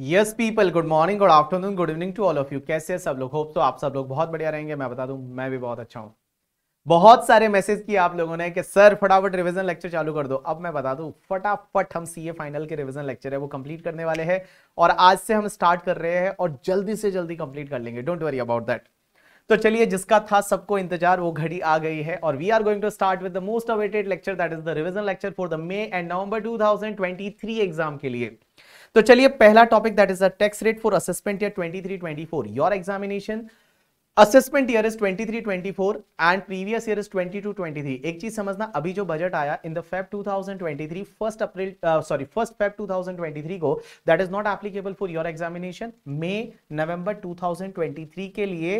Yes people good morning good afternoon good evening to all of you कैसे सब लोग hope तो आप सब लोग बहुत बढ़िया रहेंगे मैं बता दूं मैं भी बहुत अच्छा हूँ बहुत सारे मैसेज किए आप लोगों ने कि सर फटाफट रिवीजन लेक्चर चालू कर दो अब मैं बता दूं फटाफट हम सीए फाइनल के रिवीजन लेक्चर है वो कंप्लीट करने वाले हैं और आज से हम स्टार्ट कर रहे हैं और जल्दी से जल्दी कंप्लीट कर लेंगे डोंट वरी अबाउट दैट तो चलिए जिसका था सबको इंतजार वो घड़ी आ गई है और we are going to start with the most awaited lecture that is the revision lecture for the May and November 2023 exam के लिए तो चलिए पहला topic that is the tax rate for assessment year 23 24 your examination assessment year is 23 24 and previous year is 22 23 एक चीज समझना अभी जो बजट आया in the Feb 2023 first April sorry first Feb 2023 को that is not applicable for your examination May November 2023 के लिए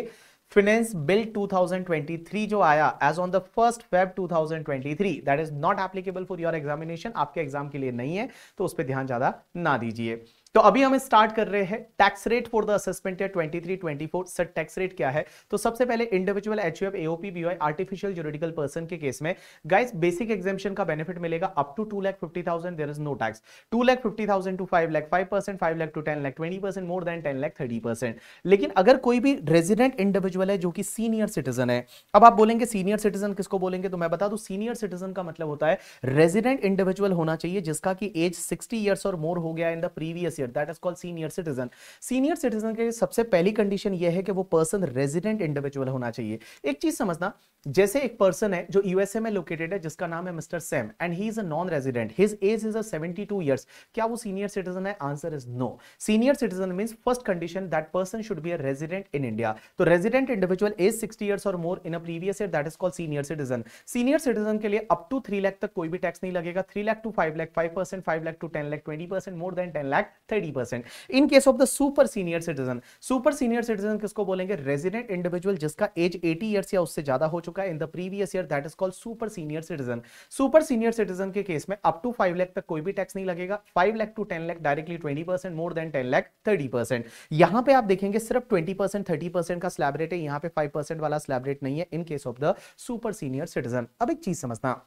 finance bill 2023 जो आया as on the first Feb 2023 that is not applicable for your examination आपके exam के लिए नहीं है तो उस पर ध्यान ज्यादा ना दीजिए तो अभी हम स्टार्ट कर रहे हैं tax rate for the assessment है 23 24 सर टैक्स रेट क्या है तो सबसे पहले individual H U F AOP B I artificial juridical person के केस में गाइस बेसिक एग्जामेशन का बेनिफिट मिलेगा up to two lakh fifty thousand there is no tax two lakh fifty thousand to five lakh five percent five lakh to ten lakh twenty percent more than ten lakh thirty percent लेकिन अगर कोई भी resident individual है जो कि senior citizen है अब आप बोलेंगे सीनियर सिटीजन किसको बोलेंगे तो मैं बता दू सीनियर सिटीजन का मतलब होता है रेजिडेंट इंडिविजुअल होना चाहिए जिसका कि एज सिक्सटी ईयर्स और मोर हो गया in the previous year senior that is called senior citizen senior citizen के सबसे पहली कंडीशन यह है कि वो पर्सन रेजिडेंट इंडिविजुअल होना चाहिए एक चीज समझना जैसे एक पर्सन है जो यूएसए में लोकेटेड है जिसका नाम है mister Sam and he is a non resident his age is seventy two years क्या वो सीनियर सिटीजन है answer is no senior citizen means first condition that person should be a resident in India तो resident individual age sixty years और more in a previous year that is called senior citizen senior citizen के लिए up to three lakh तक कोई भी tax नहीं लगेगा three lakh to five lakh five percent five lakh to ten lakh twenty percent more than ten lakh thirty percent in case of the super senior citizen super senior citizen किसको बोलेंगे resident individual जिसका age eighty years या उससे ज्यादा हो चुका है in the previous year that is called super senior citizen super senior citizen के केस में अप टू फाइव लैख तक कोई भी टैक्स नहीं लगेगा five lakh to ten lakh directly twenty percent more than ten lakh thirty percent यहां पर आप देखेंगे सिर्फ ट्वेंटी परसेंट थर्टी परसेंट का स्लैब रेट है यहां पर फाइव परसेंट वाला स्लैब रेट नहीं है in case of the super senior citizen अब एक चीज समझना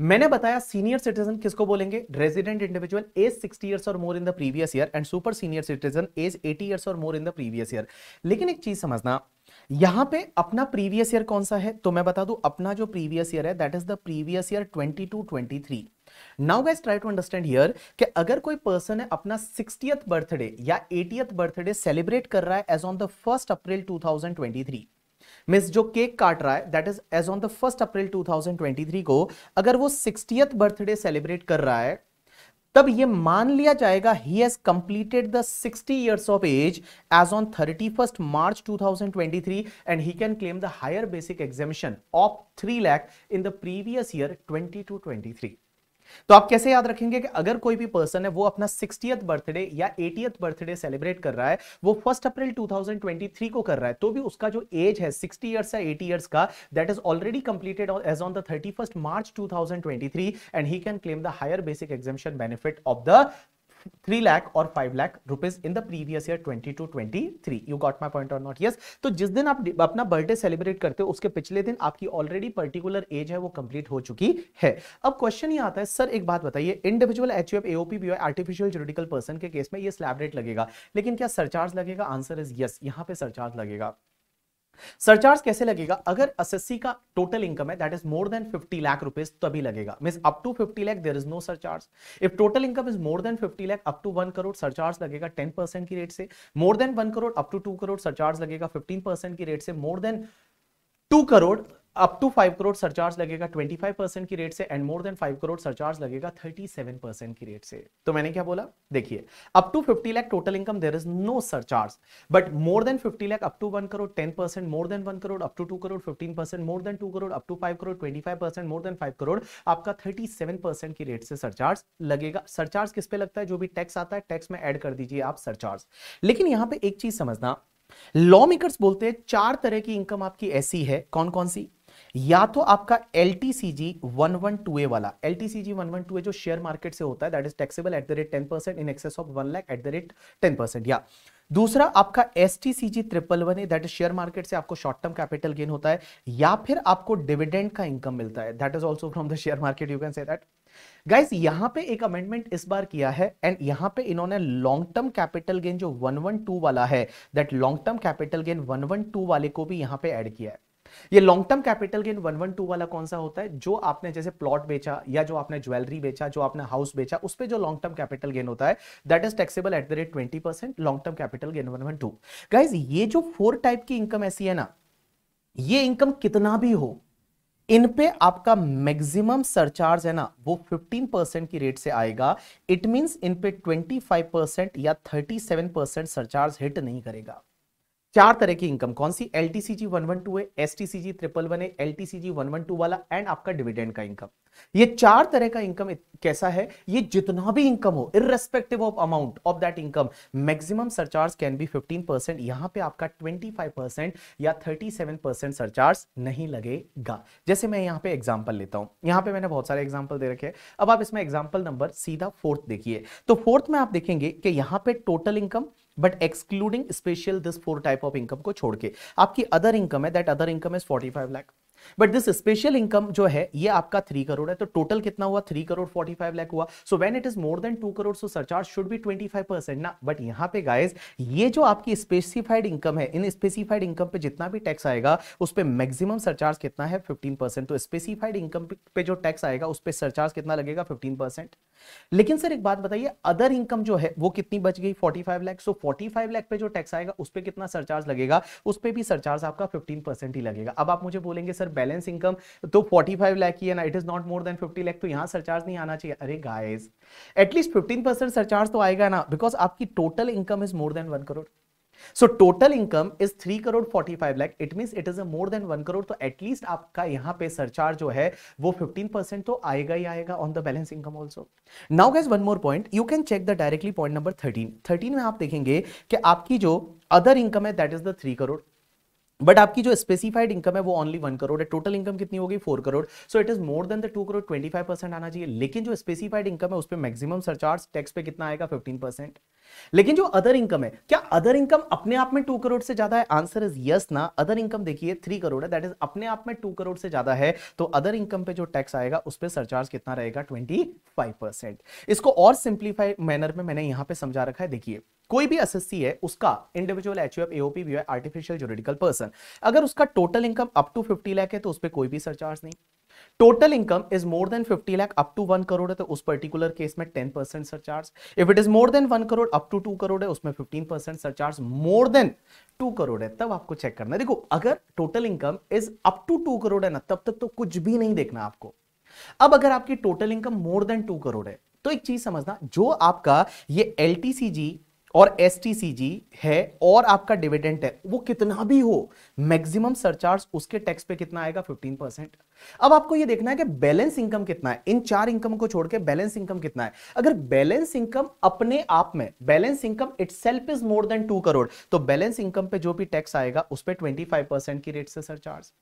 मैंने बताया सीनियर सिटीजन किसको बोलेंगे resident individual age sixty years और more in the previous year and super senior citizen age eighty years और more in the previous year लेकिन एक चीज समझना यहां पे अपना प्रीवियस ईयर कौन सा है तो मैं बता दू अपना जो प्रीवियस ईयर है that is the previous year twenty two twenty three now guys try to understand here कि अगर कोई पर्सन है अपना सिक्सटीथ बर्थडे या एटीएथ बर्थडे सेलिब्रेट कर रहा है as on the first April two thousand twenty three miss जो केक काट रहा है that is as on the first April 2023 को अगर वो सिक्सटी बर्थडे सेलिब्रेट कर रहा है तब ये मान लिया जाएगा he has completed the sixty years of age as on first March three and he can claim the higher basic exemption of three lakh in the previous year twenty two twenty three तो आप कैसे याद रखेंगे कि अगर कोई भी person है वो अपना सिक्सटियथ बर्थडे या एटियथ बर्थडे सेलिब्रेट कर रहा है वो फर्स्ट अप्रैल 2023 को कर रहा है तो भी उसका जो एज है 60 ईयर्स या 80 ईयर्स का that is already completed as on the thirty March 2023 and he can claim the higher basic exemption benefit of the three lakh और five lakh rupees in the previous year twenty two twenty three you got my point or not yes तो जिस दिन आप अपना birthday celebrate करते हो उसके पिछले दिन आपकी ऑलरेडी पर्टिकुलर एज है वो कंप्लीट हो चुकी है अब क्वेश्चन ये आता है सर एक बात बताइए individual H F AOP B artificial juridical person के केस में ये स्लैब रेट लगेगा लेकिन क्या सरचार्ज लगेगा आंसर इज यस यहाँ पे सरचार्ज लगेगा सरचार्ज कैसे लगेगा अगर एसएससी का टोटल इनकम है that is more than 50 lakh rupees तभी लगेगा mean up to 50 lakh there is no surcharge if total income is more than 50 lakh up to 1 crore surcharge लगेगा 10% की रेट से more than 1 crore up to 2 crore surcharge लगेगा 15% की रेट से more than 2 crore up to five crore surcharge लगेगा twenty five percent की rate से and more than five crore surcharge लगेगा थर्टी सेवन परसेंट की रेट से तो मैंने क्या बोला देखिए up to fifty lakh total income there is no surcharge but more than fifty lakh up to one crore ten percent more than one crore up to two crore fifteen percent more than two crore up to five crore twenty five percent more than five crore आपका thirty seven percent की rate से surcharge लगेगा surcharge किस पे लगता है जो भी टैक्स आता है टैक्स में एड कर दीजिए आप सरचार्ज लेकिन यहाँ पे एक चीज समझना लॉ मेकर्स बोलते हैं चार तरह की इनकम आपकी ऐसी है कौन कौन सी या तो आपका L T C G one one two A वाला L T C G one one two A जो शेयर मार्केट से होता है that is taxable at the rate ten percent in excess of one lakh at the rate ten percent या दूसरा आपका S T C G triple one that is share market से आपको short term capital gain होता है या फिर आपको डिविडेंड का इनकम मिलता है that is also from the share market you can say that guys यहां पे एक अमेंडमेंट इस बार किया है एंड यहां पे इन्होंने लॉन्ग टर्म कैपिटल गेन जो 112 वाला है that long term capital gain 112 वाले को भी यहां पे ऐड किया है ये long term capital gain one one two वाला कौन सा होता है जो आपने जैसे प्लॉट बेचा या जो आपने ज्वेलरी बेचा जो आपने हाउस बेचा उस पर जो लॉन्ग टर्म कैपिटल गेन होता है that is taxable at the rate twenty percent long term capital gain one one two guys ये जो फोर टाइप की इनकम ऐसी है ना ये इनकम कितना भी हो इन पे आपका मैक्सिमम सरचार्ज है ना वो 15 परसेंट की रेट से आएगा इट मींस इन पे 25 परसेंट या 37 परसेंट सरचार्ज हिट नहीं करेगा चार तरह की इनकम कौन सी L T C G one one two है S T C G triple one है L T C G one one two वाला एंड आपका डिविडेंड का इनकम ये चार तरह का इनकम कैसा है ये जितना भी इनकम हो irrespective of amount of that income maximum surcharge can be 15 percent यहां पे आपका 25 परसेंट या 37 परसेंट सरचार्ज नहीं लगेगा जैसे मैं यहां पे एग्जाम्पल लेता हूं यहां पे मैंने बहुत सारे एग्जाम्पल दे रखे हैं अब आप इसमें एग्जाम्पल नंबर सीधा फोर्थ देखिए तो फोर्थ में आप देखेंगे कि यहां पे total income but excluding special this four type of income को छोड़ के आपकी अदर इनकम है that other income is forty five lakh but this special income जो है ये आपका थ्री करोड़ है तो टोटल कितना हुआ three crore forty five lakh हुआ so when it is more than two crore so surcharge should भी ट्वेंटी फाइव परसेंट ना बट यहाँ पे गाइज ये जो आपकी स्पेसिफाइड इनकम है इन स्पेसिफाइड इनकम पे जितना भी टैक्स आएगा उस पर मैक्सिमम सरचार्ज कितना है फिफ्टीन परसेंट तो स्पेसिफाइड इनकम पे जो टैक्स आएगा उस पर सरचार्ज कितना लगेगा फिफ्टीन परसेंट लेकिन सर एक बात बताइए अदर इनकम जो है वो कितनी बच गई forty five lakh so forty five lakh पे जो टैक्स आएगा उस पर कितना सरचार्ज लगेगा उस पर भी सरचार्ज आपका फिफ्टीन परसेंट ही लगेगा अब आप मुझे बोलेंगे सर बैलेंस इनकम तो 45 लाख की है ना it is not more than fifty lakh तो यहाँ सरचार्ज नहीं आना चाहिए अरे guys at least fifteen percent surcharge तो आएगा ना बिकॉज आपकी total income is more than one crore so total income is three crore forty five lakh it mean it is a more than one crore तो एटलीस्ट आपका यहां पे सरचार्ज जो है वो फिफ्टीन परसेंट तो आएगा ही आएगा on the balance income also now guys one more point you can check the directly point number thirteen thirteen में आप देखेंगे कि आपकी जो अदर इनकम है that is the three crore but आपकी जो स्पेसिफाइड इनकम है वो ओनली वन करोड़ है टोटल इनकम कितनी होगी four crore so it is more than the two crore twenty five percent आना चाहिए लेकिन जो स्पेसिफाइड इनकम है उस पर मैक्सिमम सरचार्ज टैक्स पे कितना आएगा फिफ्टीन परसेंट लेकिन जो अदर इनकम है क्या अदर इनकम अपने आप में टू करोड़ से ज्यादा है आंसर इज यस ना अदर इनकम देखिए थ्री करोड़ है दैट इज अपने आप में टू करोड़ से ज्यादा है तो अदर इनकम पे जो टैक्स आएगा उस पर सरचार्ज कितना रहेगा ट्वेंटी फाइव परसेंट इसको और सिंप्लीफाई मैनर में मैंने यहां पर समझा रखा है देखिए कोई भी एसएससी है उसका इंडिविजुअल एचयूएफ एओपी भी है आर्टिफिशियल जुरिडिकल पर्सन अगर उसका total income up to 50 lakh है तो उस पर कोई भी सरचार्ज नहीं total income is more than 50 lakh up to one crore है तो उस पर्टिकुलर केस में 10 percent surcharge if it is more than one crore up to two crore है उसमें 15 percent surcharge more than two crore है तब आपको चेक करना है देखो अगर total income is up to two crore है ना तब तक तो कुछ भी नहीं देखना आपको अब अगर आपकी total income more than two crore है तो एक चीज समझना जो आपका ये एल और एस है और आपका डिविडेंट है वो कितना भी हो मैक्सिमम सरचार्ज उसके टैक्स पे कितना आएगा 15 परसेंट अब आपको ये देखना है कि बैलेंस इनकम कितना है इन चार इनकम को छोड़ के बैलेंस इनकम कितना है अगर बैलेंस इनकम अपने आप में balance income it is more than two crore तो बैलेंस इनकम पे जो भी टैक्स आएगा उस पर ट्वेंटी की रेट से सरचार्ज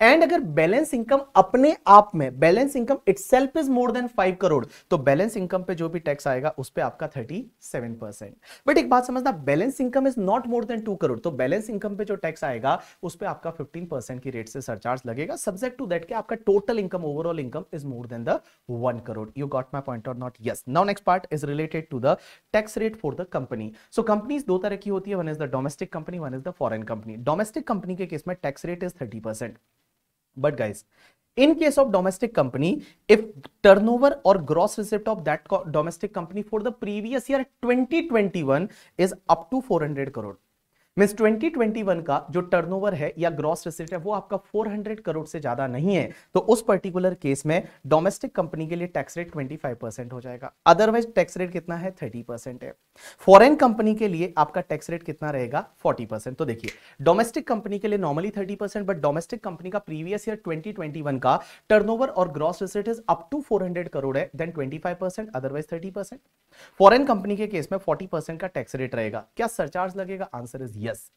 एंड अगर बैलेंस इनकम अपने आप में balance income self is more than five crore तो बैलेंस इनकम पे जो भी टैक्स आएगा उस पर आपका थर्टी सेवन परसेंट बट एक बात समझना balance income is not more than two crore तो बैलेंस इनकम पे जो टैक्स आएगा उस पर आपका फिफ्टीन परसेंट की रेट से सरचार्ज लगेगा सब्जेक्ट टू दैट के आपका total income overall income is more than the one crore you got my point और not yes now next part is related to the tax rate for the company so company दो तरह की होती है one is the domestic company one is the foreign company domestic company के case में tax rate is thirty percent But guys, in case of domestic company, if turnover or gross receipt of that domestic company for the previous year 2021 is up to 400 crore, means 2021 का जो turnover है या gross receipt है वो आपका 400 करोड़ से ज्यादा नहीं है तो उस पर्टिकुलर केस में डोमेस्टिक कंपनी के लिए टैक्स रेट 25 परसेंट हो जाएगा अदरवाइज टैक्स रेट कितना है 30 परसेंट है फॉरेन कंपनी के लिए आपका टैक्स रेट कितना रहेगा 40 परसेंट तो देखिए डोमेस्टिक कंपनी के लिए normally 30 percent but domestic company का प्रीवियस ईयर 2021 का टर्नओवर और gross receipt is up to 400 crore है then 25 percent otherwise 30 percent foreign company के केस में 40 परसेंट का टैक्स रेट रहेगा क्या सरचार्ज लगेगा आंसर इज यस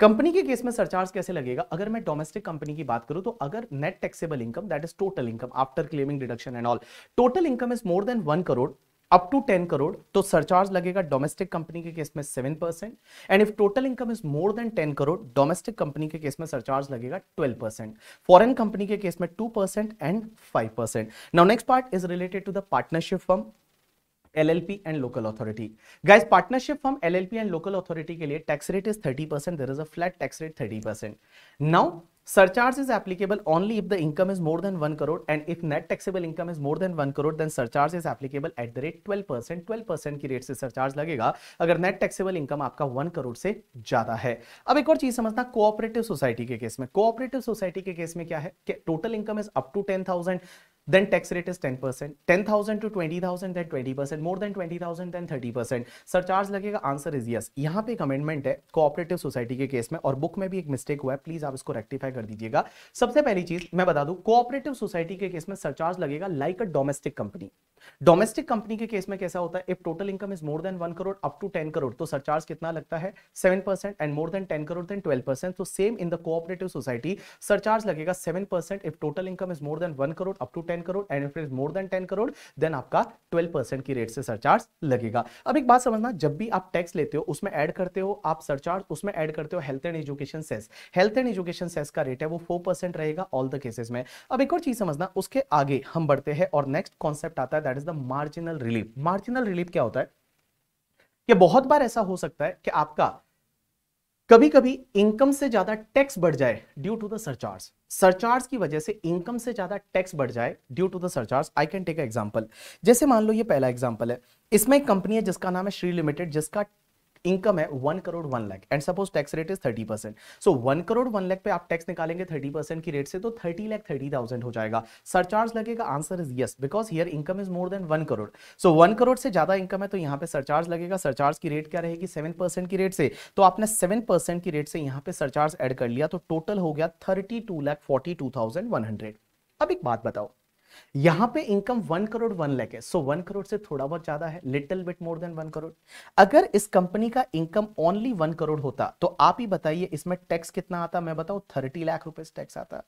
कंपनी के केस में सरचार्ज कैसे लगेगा अगर मैं डोमेस्टिक कंपनी की बात करूं तो अगर net taxable income that is total income after claiming deduction and all total income is more than one crore up to ten crore तो सरचार्ज लगेगा डोमेस्टिक कंपनी के केस में seven percent and if total income is more than ten crore domestic company के case में surcharge लगेगा twelve percent foreign company के case में two percent and five percent now next part is related to the partnership firm LLP and local authority guys partnership form LLP and local authority के लिए tax rate is 30 percent there is a flat tax rate 30 percent now is surcharge is applicable only if the income is more than 1 crore and if net taxable income is more than 1 crore is applicable at the rate twelve percent twelve percent की rate से surcharge लगेगा अगर net taxable income आपका one crore से ज्यादा है अब एक और चीज समझना कोऑपरेटिव सोसाइटी के केस में कोऑपरेटिव सोसाइटी के केस में क्या है total income is up to ten thousand then tax rate is 10%, 10,000 to 20,000 then 20%, more than 20,000 then 30%. Surcharge लगेगा आंसर इज यस यहाँ पे एक अमेंडमेंट है कोऑपरेटिव सोसाइटी के केस में और बुक में भी एक मिस्टेक हुआ है प्लीज आप इसको रेक्टिफाई कर दीजिएगा सबसे पहली चीज मैं बता दू कोऑपरेटिव सोसाइटी के केस में सरचार्ज लगेगा like a domestic company domestic company के केस में कैसा होता है if total income is more than one crore up to ten crore तो सरचार्ज कितना लगता है seven percent and more than ten crore then twelve percent तो same in the cooperative society surcharge लगेगा seven percent if total income is more than one crore up to ten ten crore and if is more than ten crore then आपका twelve percent की rate से surcharge लगेगा अब एक बात समझना जब भी आप टैक्स लेते हो उसमें ऐड करते हो आप सरचार्ज उसमें ऐड करते हो health and education cess health and education cess का रेट है वो फोर परसेंट रहेगा ऑल द केसेस में अब एक और चीज समझना उसके आगे हम बढ़ते हैं और नेक्स्ट कॉन्सेप्ट आता है that is the marginal relief marginal relief क्या होता है कि बहुत बार ऐसा हो सकता है कि आपका कभी कभी इनकम से ज्यादा टैक्स बढ़ जाए due to the surcharge surcharge की वजह से इनकम से ज्यादा टैक्स बढ़ जाए due to the surcharge I can take example जैसे मान लो ये पहला एग्जाम्पल है इसमें एक कंपनी है जिसका नाम है श्री लिमिटेड जिसका इनकम है one crore one lakh and suppose tax rate is thirty percent so one crore one lakh पे आप टैक्स निकालेंगे थर्टी परसेंट की रेट से तो थर्टी लाख थर्टी थाउजेंड हो जाएगा सरचार्ज लगेगा answer is yes because here income is more than one crore so one crore से ज्यादा इनकम है तो यहाँ पे सरचार्ज लगेगा सरचार्ज की रेट क्या रहेगी सेवन परसेंट की रेट से तो आपने सेवन परसेंट की रेट से यहाँ पे सरचार्ज एड कर लिया तो टोटल हो गया thirty two lakh forty two thousand one hundred अब एक बात बताओ यहां पे income one crore one lakh है सो वन करोड़ से थोड़ा बहुत ज्यादा है little bit more than one crore अगर इस कंपनी का इनकम ओनली वन करोड़ होता तो आप ही बताइए इसमें टैक्स कितना आता मैं बताऊं थर्टी लाख रुपए टैक्स आता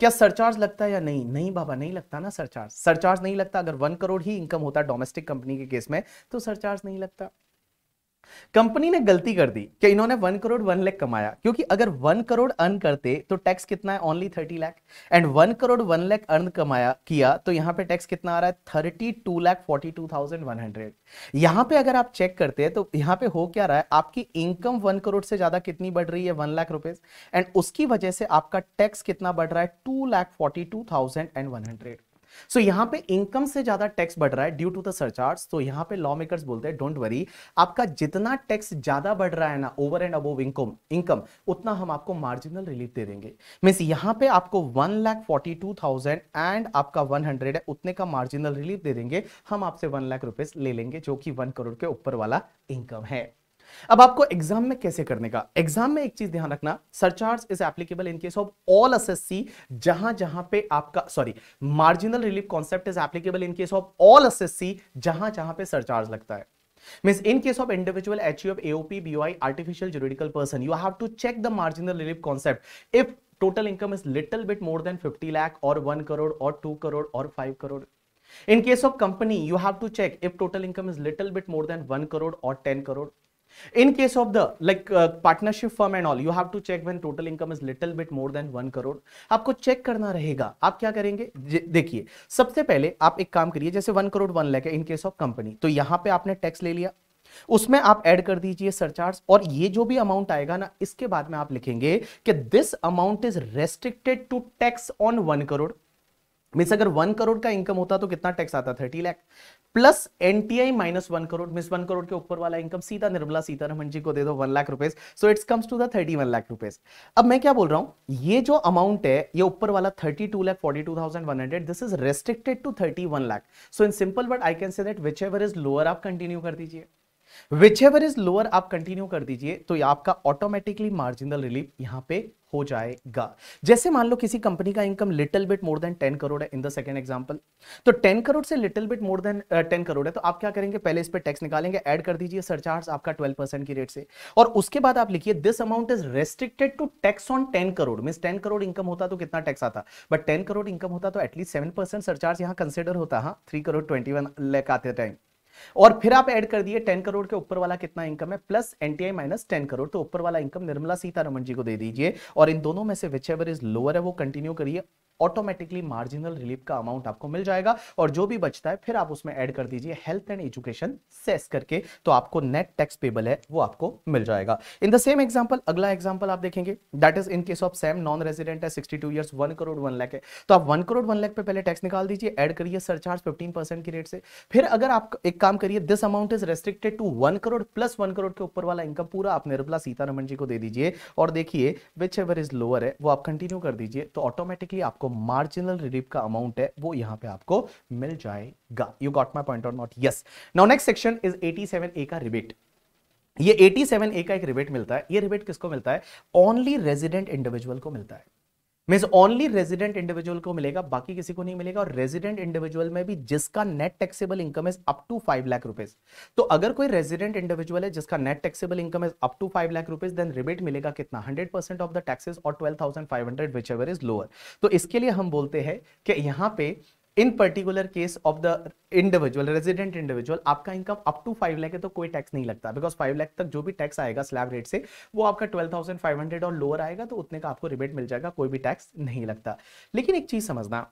क्या सरचार्ज लगता है या नहीं नहीं बाबा नहीं लगता ना सरचार्ज सरचार्ज नहीं लगता अगर वन करोड़ ही इनकम होता डोमेस्टिक कंपनी के केस में तो सरचार्ज नहीं लगता कंपनी ने गलती कर दी कि इन्होंने वन करोड़ वन लैख कमाया क्योंकि अगर वन करोड़ अर्न करते तो टैक्स कितना है only thirty lakh and one crore one lakh earn कमाया किया तो यहां पे टैक्स कितना आ रहा है thirty two lakh forty two thousand one hundred यहां पे अगर आप चेक करते हैं तो यहां पे हो क्या रहा है आपकी इनकम वन करोड़ से ज्यादा कितनी बढ़ रही है वन लाख रुपए एंड उसकी वजह से आपका टैक्स कितना बढ़ रहा है two lakh forty two thousand and one hundred so so, यहाँ पे इनकम से ज्यादा टैक्स बढ़ रहा है ड्यू टू द सरचार्ज तो यहाँ पे लॉ मेकर्स बोलते हैं डोंट वरी आपका जितना टैक्स ज्यादा बढ़ रहा है ना over and above income income उतना हम आपको मार्जिनल रिलीफ दे देंगे मीन्स यहाँ पे आपको one lakh forty two thousand and आपका वन हंड्रेड है उतने का मार्जिनल रिलीफ दे देंगे हम आपसे वन लाख रुपए ले लेंगे जो कि वन करोड़ के ऊपर वाला इनकम है अब आपको एग्जाम में कैसे करने का एग्जाम में एक चीज ध्यान रखना surcharge is applicable in case of all S S C जहां जहां पे आपका sorry marginal relief concept is applicable in case of all SSC जहां जहां पे सरचार्ज लगता है means in case of individual HUF AOP BOI artificial juridical person you have to check the marginal relief concept if total income is little bit more than fifty lakh और one crore और two crore और 5 crore in case of company you have to check if total income is little bit more than one crore और ten crore in case of the like partnership partnership and all you have to check check total income is little bit more than one crore आपको check करना रहेगा आप क्या करेंगे देखिए सबसे पहले आप एक काम करिए जैसे वन करोड़ वन लैक है इन केस ऑफ कंपनी तो यहां पे आपने टैक्स ले लिया उसमें आप ऐड कर दीजिए सरचार्ज और ये जो भी अमाउंट आएगा ना इसके बाद में आप लिखेंगे कि this amount is restricted to tax on one crore means अगर वन करोड़ का इनकम होता तो कितना टैक्स आता thirty lakh plus NTI minus one crore मिस वन करोड़ के ऊपर वाला इनकम सीधा निर्मला सीतारमन जी को दे दो वन लाख रुपए so it's comes to the thirty one lakh रुपए अब मैं क्या बोल रहा हूं ये जो अमाउंट है ये ऊपर वाला thirty two lakh forty two thousand one hundred this is restricted to thirty one lakh so in simple but I can say that whichever is lower आप कंटिन्यू कर दीजिए विच एवर इज लोअर आप continue कर दीजिए तो आपका automatically marginal relief यहां पे हो जाएगा जैसे मान लो किसी कंपनी का income little bit more than ten crore है इन द सेकंड एग्जांपल तो टेन करोड़ से little bit more than ten crore है तो आप क्या करेंगे पहले इस पे टैक्स निकालेंगे ऐड कर दीजिए सरचार्ज आपका ट्वेल्व परसेंट की रेट से और उसके बाद आप लिखिए this amount is restricted to tax on ten crore mean ten crore income होता तो कितना टैक्स आता बट टेन करोड़ इनकम होता तो एटलीस्ट सेवन परसेंट सरचार्ज यहाँ कंसिडर होता हाँ three crore twenty one lakh आते टाइम और फिर आप ऐड कर दिए टेन करोड़ के ऊपर वाला कितना इनकम है plus NTI minus ten crore तो ऊपर वाला इनकम निर्मला सीतारमण जी को दे दीजिए और इन दोनों में से विच एवर इज लोअर है वो कंटिन्यू करिए ऑटोमेटिकली मार्जिनल रिलीफ का अमाउंट आपको मिल जाएगा और जो भी बचता है फिर आप उसमें ऐड कर दीजिए हेल्थ एंड एजुकेशन सेस करके तो आपको नेट टैक्स पेबल है वो आपको मिल जाएगा इन द सेम एग्जांपल अगला एग्जांपल आप देखेंगे that is in case of same non resident है 62 two years one crore one lakh है तो आप वन करोड़ वन लैख पे पहले टैक्स निकाल दीजिए एड करिए सरचार्ज फिफ्टीन की रेट से फिर अगर आप एक काम करिए this amount is restricted to one crore plus one crore के ऊपर वाला इनकम पूरा आप निर्मला सीतारमन जी को दे दीजिए और देखिए विच एवर इज लोअर है वो आप कंटिन्यू कर दीजिए तो ऑटोमेटिकली आपको मार्जिनल रिलीफ का अमाउंट है वो यहां पे आपको मिल जाएगा यू गॉट माई पॉइंट और not yes now next section is 87 A का रिबेट ये 87 ए का एक रिबेट मिलता है ये रिबेट किसको मिलता है ओनली रेजिडेंट इंडिविजुअल को मिलता है मीन ओनली रेजिडेंट इंडिविजुअल को मिलेगा बाकी किसी को नहीं मिलेगा और रेजिडेंट इंडिविजुअल में भी जिसका net taxable income is up to five lakh rupees तो अगर कोई रेजिडेंट इंडिविजुअल है जिसका net taxable income is up to five lakh rupees then rebate मिलेगा कितना hundred percent of the taxes और twelve thousand five hundred whichever is lower तो इसके लिए हम बोलते हैं कि यहाँ पे in particular case of the individual resident individual आपका income up to five lakh है तो कोई टैक्स नहीं लगता बिकॉज फाइव लैख तक जो भी टैक्स आएगा स्लैब रेट से वो आपका ट्वेल्व थाउजेंड फाइव हंड्रेड और लोअर आएगा तो उतने का आपको रिबेट मिल जाएगा कोई भी टैक्स नहीं लगता लेकिन एक चीज समझना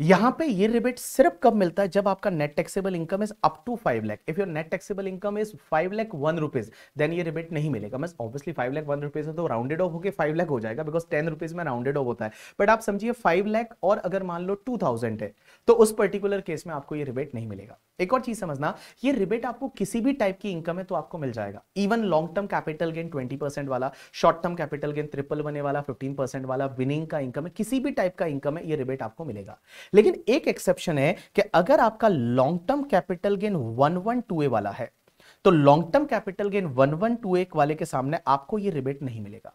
यहां पे ये रिबेट सिर्फ कब मिलता है जब आपका net taxable income is up to five lakh if your net taxable income is five lakh one rupees then ये रिबेट नहीं मिलेगा मैं obviously five lakh one rupees है तो राउंडेड ऑफ होकर फाइव लाख हो जाएगा बिकॉज टेन रुपीज में राउंडेड ऑफ होता है बट आप समझिए फाइव लैख और अगर मान लो टू थाउजेंड है तो उस पर्टिकुलर केस में आपको ये रिबेट नहीं मिलेगा एक और चीज समझना ये रिबेट आपको किसी भी टाइप की इनकम है तो आपको मिल जाएगा even long term capital gain 20 percent वाला short term capital gain triple बने वाला 15 परसेंट वाला विनिंग का इनकम है किसी भी टाइप का इनकम है ये रिबेट आपको मिलेगा लेकिन एक एक्सेप्शन है कि अगर आपका long term capital gain one one two A वाला है तो long term capital gain one one two A वाले के सामने आपको ये रिबेट नहीं मिलेगा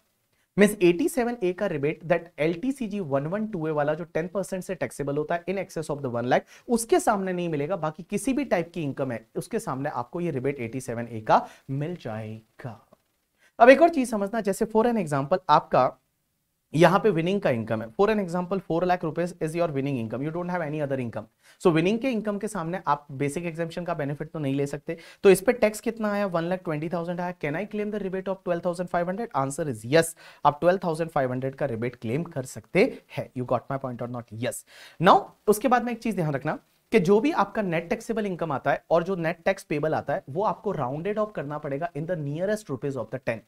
मिस 87 ए का rebate that L T C G one one two A वाला जो 10 परसेंट से टैक्सेबल होता है in excess of the one lakh उसके सामने नहीं मिलेगा बाकी किसी भी टाइप की इनकम है उसके सामने आपको ये रिबेट 87 ए का मिल जाएगा अब एक और चीज समझना जैसे फॉर एन एग्जाम्पल आपका यहाँ पे विनिंग का इनकम है for an example four lakh rupees is your winning income you don't have any other income so winning के इनकम के सामने आप बेसिक एग्जामेशन का बेनिफिट तो नहीं ले सकते तो इस पर टैक्स कितना आया वन लाख ट्वेंटी थाउजेंड आया can I claim the rebate of twelve thousand five hundred answer is yes आप ट्वेल्व थाउजेंड फाइव हंड्रेड का रिबेट क्लेम कर सकते हैं you got my point of not yes now उसके बाद में एक चीज ध्यान रखना कि जो भी आपका नेट टैक्सेबल इनकम आता है और जो नेट टैक्स पेबल आता है वो आपको राउंडेड ऑफ करना पड़ेगा in the nearest rupees of the ten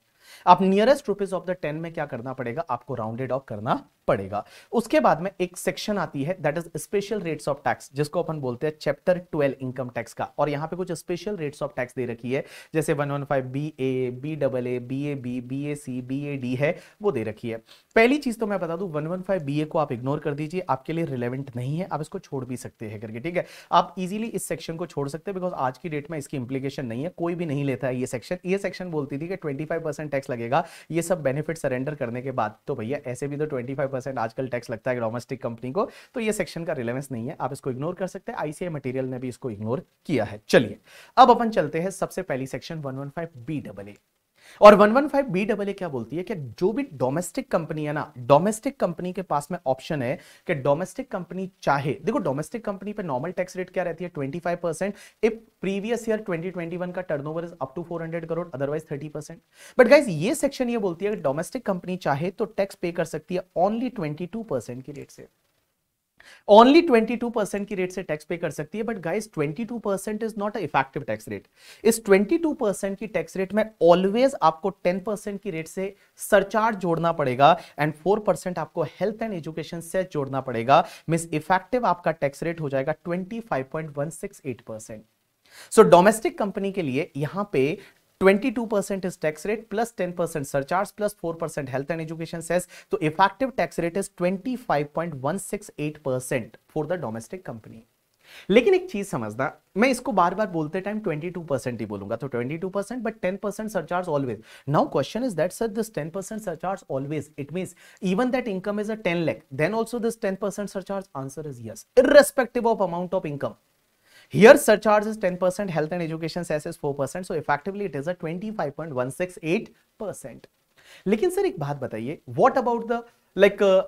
आप nearest rupees of the ten में क्या करना पड़ेगा आपको राउंडेड ऑफ करना पड़ेगा उसके बाद में एक सेक्शन आती है that is special rates of tax जिसको अपन बोलते हैं चैप्टर ट्वेल्व इनकम टैक्स का और यहाँ पे कुछ स्पेशल रेट्स ऑफ टैक्स दे रखी है जैसे one one five B A B double A B A B B A C B A D है वो दे रखी है पहली चीज तो मैं बता दू one one five B A को आप इग्नोर कर दीजिए आपके लिए रिलेवेंट नहीं है आप इसको छोड़ भी सकते हैं करके ठीक है आप इजिली इस सेक्शन को छोड़ सकते हैं बिकॉज आज की डेट में इसकी इंप्लीकेशन नहीं है कोई भी नहीं लेता है ये सेक्शन ये सेक्शन बोलती थी कि ट्वेंटी फाइव परसेंट टैक्स लगेगा ये सब बेनिफिट सरेंडर करने के बाद तो भैया ऐसे भी तो ट्वेंटी आजकल टैक्स लगता है डोमेस्टिक कंपनी को तो ये सेक्शन का रिलेवेंस नहीं है आप इसको इग्नोर कर सकते हैं आईसीआई मटेरियल ने भी इसको इग्नोर किया है चलिए अब अपन चलते हैं सबसे पहली section one one five B double A और 115 बी डबल क्या बोलती है कि जो भी डोमेस्टिक कंपनी है ना डोमेस्टिक कंपनी के पास में ऑप्शन है कि डोमेस्टिक कंपनी चाहे देखो डोमेस्टिक कंपनी पे नॉर्मल टैक्स रेट क्या रहती है 25 परसेंट इफ प्रीवियस ईयर 2021 का turnover is up to 400 crore otherwise 30 percent but guys ये सेक्शन ये बोलती है कि डोमेस्टिक कंपनी चाहे तो टैक्स पे कर सकती है ओनली ट्वेंटी की रेट से ओनली ट्वेंटी टू परसेंट की रेट से टैक्स पे कर सकती है but guys two percent is not a effective tax rate इस ट्वेंटी टू परसेंट की टैक्स रेट में ऑलवेज आपको टेन परसेंट की रेट से सरचार्ज जोड़ना पड़ेगा एंड फोर परसेंट आपको हेल्थ एंड एजुकेशन से जोड़ना पड़ेगा मिस इफेक्टिव आपका टैक्स रेट हो जाएगा twenty five point one six eight percent so domestic company के लिए यहां पे 22% is tax rate plus 10% surcharge plus 4% health and education says So effective tax rate is 25.168% for the domestic company. लेकिन एक चीज समझना मैं इसको बार बार बोलते टाइम 22 परसेंट ही बोलूंगा तो 22 percent but 10 percent surcharge always now question is that sir this 10 percent surcharge always it means even that income is a 10 lakh then also this 10 percent surcharge answer is yes irrespective of amount of income Here surcharge is 10%, health and education cess is 4%. So effectively it is a 25.168%. लेकिन sir एक बात what about the like. Uh,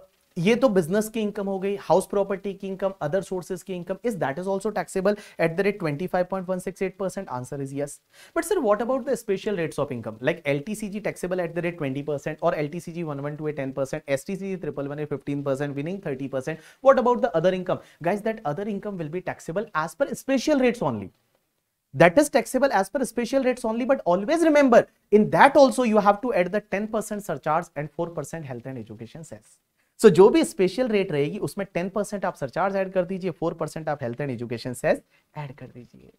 ये तो business की income हो गई house property की income other sources की income is that is also taxable at the rate twenty five point one six eight percent answer is yes but sir what about the special rates of income like L T C G taxable at the rate twenty percent और L T C G one one two A ten percent S T C G triple one A fifteen percent winning thirty percent what about the other income guys that other income will be taxable as per special rates only that is taxable as per special rates only but always remember in that also you have to add the 10% surcharge and 4% health and education cess so so, जो भी special rate रहेगी उसमें ten percent आप surcharge add कर दीजिए four percent आप health and education cess add कर दीजिए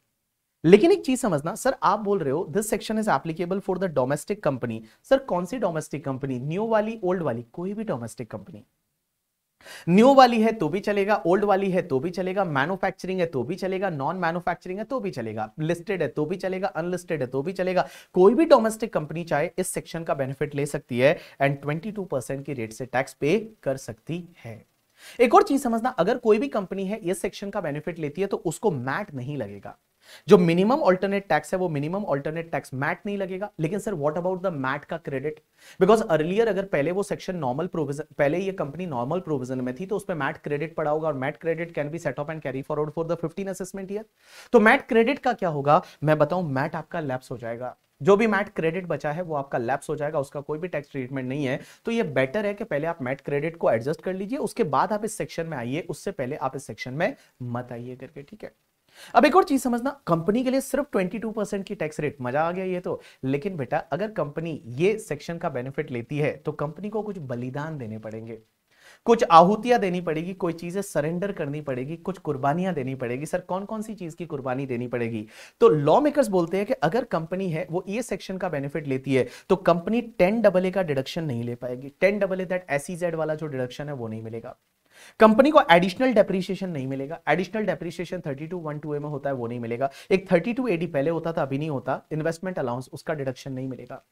लेकिन एक चीज समझना सर आप बोल रहे हो this section is applicable for the domestic company sir कौन सी डोमेस्टिक कंपनी न्यू वाली ओल्ड वाली कोई भी डोमेस्टिक कंपनी न्यू वाली है तो भी चलेगा ओल्ड वाली है तो भी चलेगा मैनुफैक्चरिंग है तो भी चलेगा नॉन मैनुफैक्चरिंग है तो भी चलेगा लिस्टेड है तो भी चलेगा अनलिस्टेड है तो भी चलेगा कोई भी डोमेस्टिक कंपनी चाहे इस सेक्शन का बेनिफिट ले सकती है एंड ट्वेंटी की रेट से टैक्स पे कर सकती है एक और चीज समझना अगर कोई भी कंपनी है इस सेक्शन का बेनिफिट लेती है तो उसको मैट नहीं लगेगा जो मिनिमम ऑल्टरनेट टैक्स है वो मिनिमम ऑल्टरनेट टैक्स मैट नहीं लगेगा लेकिन sir what about the MAT का क्रेडिट बिकॉज अर्लियर अगर पहले वो सेक्शन नॉर्मल प्रोविजन पहले ये कंपनी नॉर्मल प्रोविजन में थी तो उस पर मैट क्रेडिट पड़ा होगा और MAT credit can be set off and carry forward for the fifteen assessment year तो मैट क्रेडिट का क्या होगा मैं बताऊं मैट आपका लैप्स हो जाएगा जो भी मैट क्रेडिट बचा है वो आपका लैप्स हो जाएगा उसका कोई भी टैक्स ट्रीटमेंट नहीं है तो ये बेटर है कि पहले आप मैट क्रेडिट को एडजस्ट कर लीजिए उसके बाद आप इस सेक्शन में आइए उससे पहले आप इस सेक्शन में मत आइए करके ठीक है अब एक और चीज समझना कंपनी के लिए सिर्फ 22 परसेंट की टैक्स रेट मजा आ गया ये तो लेकिन बेटा अगर कंपनी ये सेक्शन का बेनिफिट लेती है तो कंपनी को कुछ बलिदान देने पड़ेंगे कुछ आहुतियां देनी पड़ेगी कोई चीजें सरेंडर करनी पड़ेगी कुछ कुर्बानियां देनी पड़ेगी सर कौन कौन सी चीज की कुर्बानी देनी पड़ेगी तो लॉ मेकर्स बोलते हैं कि अगर कंपनी है वो ये सेक्शन का बेनिफिट लेती है तो कंपनी टेन डबल ए का डिडक्शन नहीं ले पाएगी ten double A that SEZ वाला जो डिडक्शन है वो नहीं मिलेगा कंपनी को एडिशनल डेप्रिसिएशन नहीं मिलेगा एडिशनल डेप्रिसिएशन ए में होता है वो नहीं मिलेगा एक थर्टी टू एडी पहले होता था अभी नहीं होता इन्वेस्टमेंट अलाउंस उसका डिडक्शन नहीं मिलेगा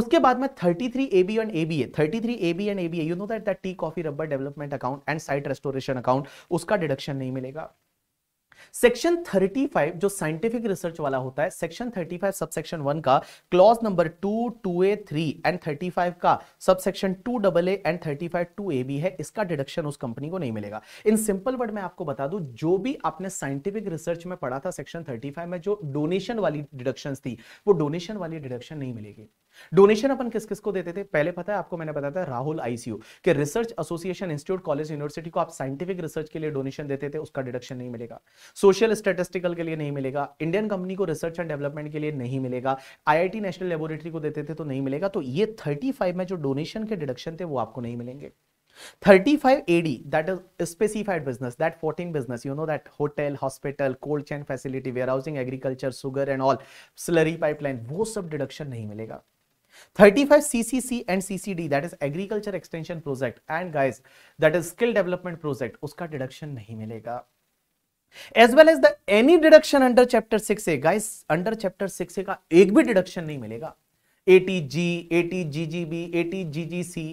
उसके बाद में thirty A AB and ABA A AB and ABA you know that that tea coffee rubber development account and site restoration account उसका डिडक्शन नहीं मिलेगा सेक्शन 35 जो साइंटिफिक रिसर्च वाला होता है सेक्शन 35 सबसेक्शन वन का clause number two A three and 35 का subsection two double A and 35 A भी है इसका डिडक्शन उस कंपनी को नहीं मिलेगा इन सिंपल वर्ड में आपको बता दू जो भी आपने साइंटिफिक रिसर्च में पढ़ा था सेक्शन 35 में जो डोनेशन वाली डिडक्शन थी वो डोनेशन वाली डिडक्शन नहीं मिलेगी डोनेशन अपन किस किस को देते थे पहले पता है आपको मैंने बताया था राहुल आईसीयू के research association institute college university को आप साइंटिफिक रिसर्च के लिए डोनेशन देते थे उसका डिडक्शन नहीं मिलेगा सोशल स्टेटिस्टिकल के लिए नहीं मिलेगा इंडियन कंपनी को रिसर्च एंड डेवलपमेंट के लिए नहीं मिलेगा आईआईटी नेशनल लेबोरेटरी को देते थे तो नहीं मिलेगा तो ये थर्टी में जो डोनेशन के डिडक्शन थे वो आपको नहीं मिलेंगे 35 AD, that is specified business, that 14 business, you know, that hotel, hospital, cold chain facility, warehousing, agriculture, sugar and all, slurry pipeline, वो सब डिडक्शन नहीं मिलेगा 35 CCC and CCD that is agriculture extension project and guys that is skill development project उसका deduction नहीं मिलेगा as well as the any deduction under chapter six A guys under chapter six A का एक भी deduction नहीं मिलेगा जी जी G B जी जी सी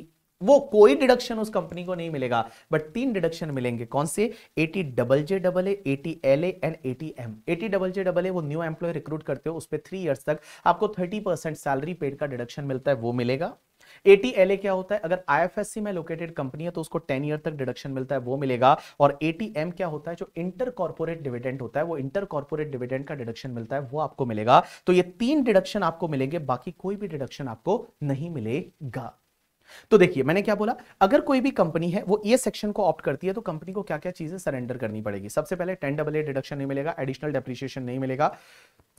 वो कोई डिडक्शन उस कंपनी को नहीं मिलेगा बट तीन डिडक्शन मिलेंगे कौन से eighty double J double A eighty L A and eighty M eighty double J double A वो न्यू एम्प्लॉय रिक्रूट करते हो उस पर थ्री ईयर्स तक आपको थर्टी परसेंट सैलरी पेड का डिडक्शन मिलता है वो मिलेगा एटीएलए क्या होता है अगर सी में लोकेटेड कंपनी है तो उसको 10 ईयर तक डिडक्शन मिलता है वो मिलेगा और एटीएम क्या होता है जो इंटर कॉर्पोरेट डिविडेंड होता है वो इंटर कॉर्पोरेट डिविडेंड का डिडक्शन मिलता है वो आपको मिलेगा तो ये तीन डिडक्शन आपको मिलेंगे बाकी कोई भी डिडक्शन आपको नहीं मिलेगा तो देखिए मैंने क्या बोला अगर कोई भी कंपनी है वो ये सेक्शन को ऑप्ट करती है तो कंपनी को क्या क्या चीजें सरेंडर करनी पड़ेगी सबसे पहले टेन डबल ए डिडक्शन नहीं मिलेगा एडिशनल डेप्रिशिएशन नहीं मिलेगा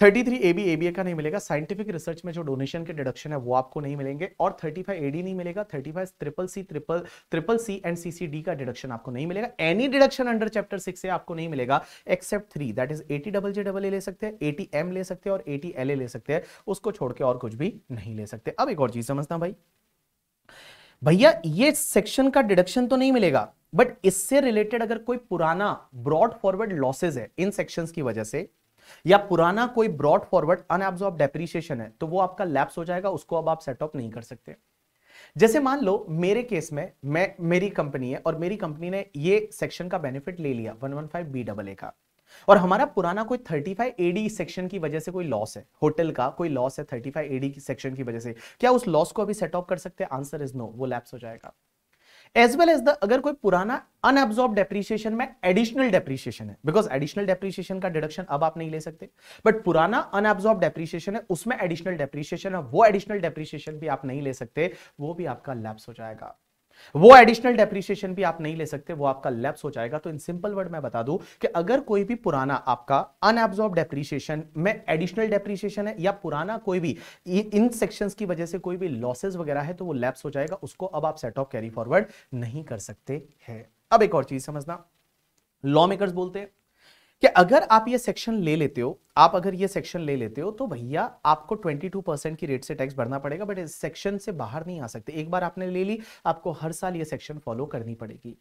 थर्टी थ्री एबी एबीए का नहीं मिलेगा साइंटिफिक रिसर्च में जो डोनेशन के डिडक्शन है वो आपको नहीं मिलेंगे और थर्टी फाइव एडी नहीं मिलेगा thirty five triple C triple triple C and D का डिडक्शन आपको नहीं मिलेगा any deduction under chapter six से आपको नहीं मिलेगा except three that is eighty double J double A ले सकते हैं एटी एम ले सकते हैं और एटी एल ए ले सकते हैं उसको छोड़ के और कुछ भी नहीं ले सकते अब एक और चीज समझता हूँ भाई भैया ये सेक्शन का डिडक्शन तो नहीं मिलेगा बट इससे रिलेटेड अगर कोई पुराना ब्रॉड फॉरवर्ड लॉसेज है इन सेक्शन की वजह से या पुराना कोई ब्रॉड फॉरवर्ड अनएब्जॉर्ब डेप्रीशिएशन है तो वो आपका लैप्स हो जाएगा उसको अब आप सेटअप नहीं कर सकते जैसे मान लो मेरे केस में मैं मेरी कंपनी है और मेरी कंपनी ने ये सेक्शन का बेनिफिट ले लिया one one five B double A का और हमारा पुराना कोई थर्टी फाइव एडी सेक्शन की वजह से कोई लॉस है होटल का कोई लॉस है फाइव एडी सेक्शन की वजह से क्या उस लॉस को अभी सेट ऑफ कर सकते हैं आंसर इज नो वो लैप्स हो जाएगा एज वेल एज द अगर कोई पुराना अनएब्जॉर्ब डेप्रीशिएशन में एडिशनल डेप्रीशिएशन है बिकॉज एडिशनल डेप्रीशिएशन का डिडक्शन अब आप नहीं ले सकते बट पुराना अनएब्सॉर्ब डेप्रीशिएशन है उसमें एडिशनल डेप्रीशिएशन है वो एडिशनल डेप्रीशिएशन भी आप नहीं ले सकते वो भी आपका लैप्स हो जाएगा वो एडिशनल डेप्रिसिएशन भी आप नहीं ले सकते वो आपका लेप्स हो जाएगा तो इन सिंपल वर्ड मैं बता दूं कि अगर कोई भी पुराना आपका अनएब्जॉर्ब डेप्रिसिएशन में एडिशनल डेप्रिसिएशन है या पुराना कोई भी इन सेक्शन की वजह से कोई भी लॉसेज वगैरह है तो वो लैप्स हो जाएगा उसको अब आप सेट ऑफ कैरी फॉरवर्ड नहीं कर सकते हैं अब एक और चीज समझना लॉ मेकर्स बोलते हैं कि अगर आप ये सेक्शन ले लेते हो आप अगर ये सेक्शन ले लेते हो तो भैया आपको 22 परसेंट की रेट से टैक्स भरना पड़ेगा बट इस सेक्शन से बाहर नहीं आ सकते एक बार आपने ले ली आपको हर साल ये सेक्शन फॉलो करनी पड़ेगी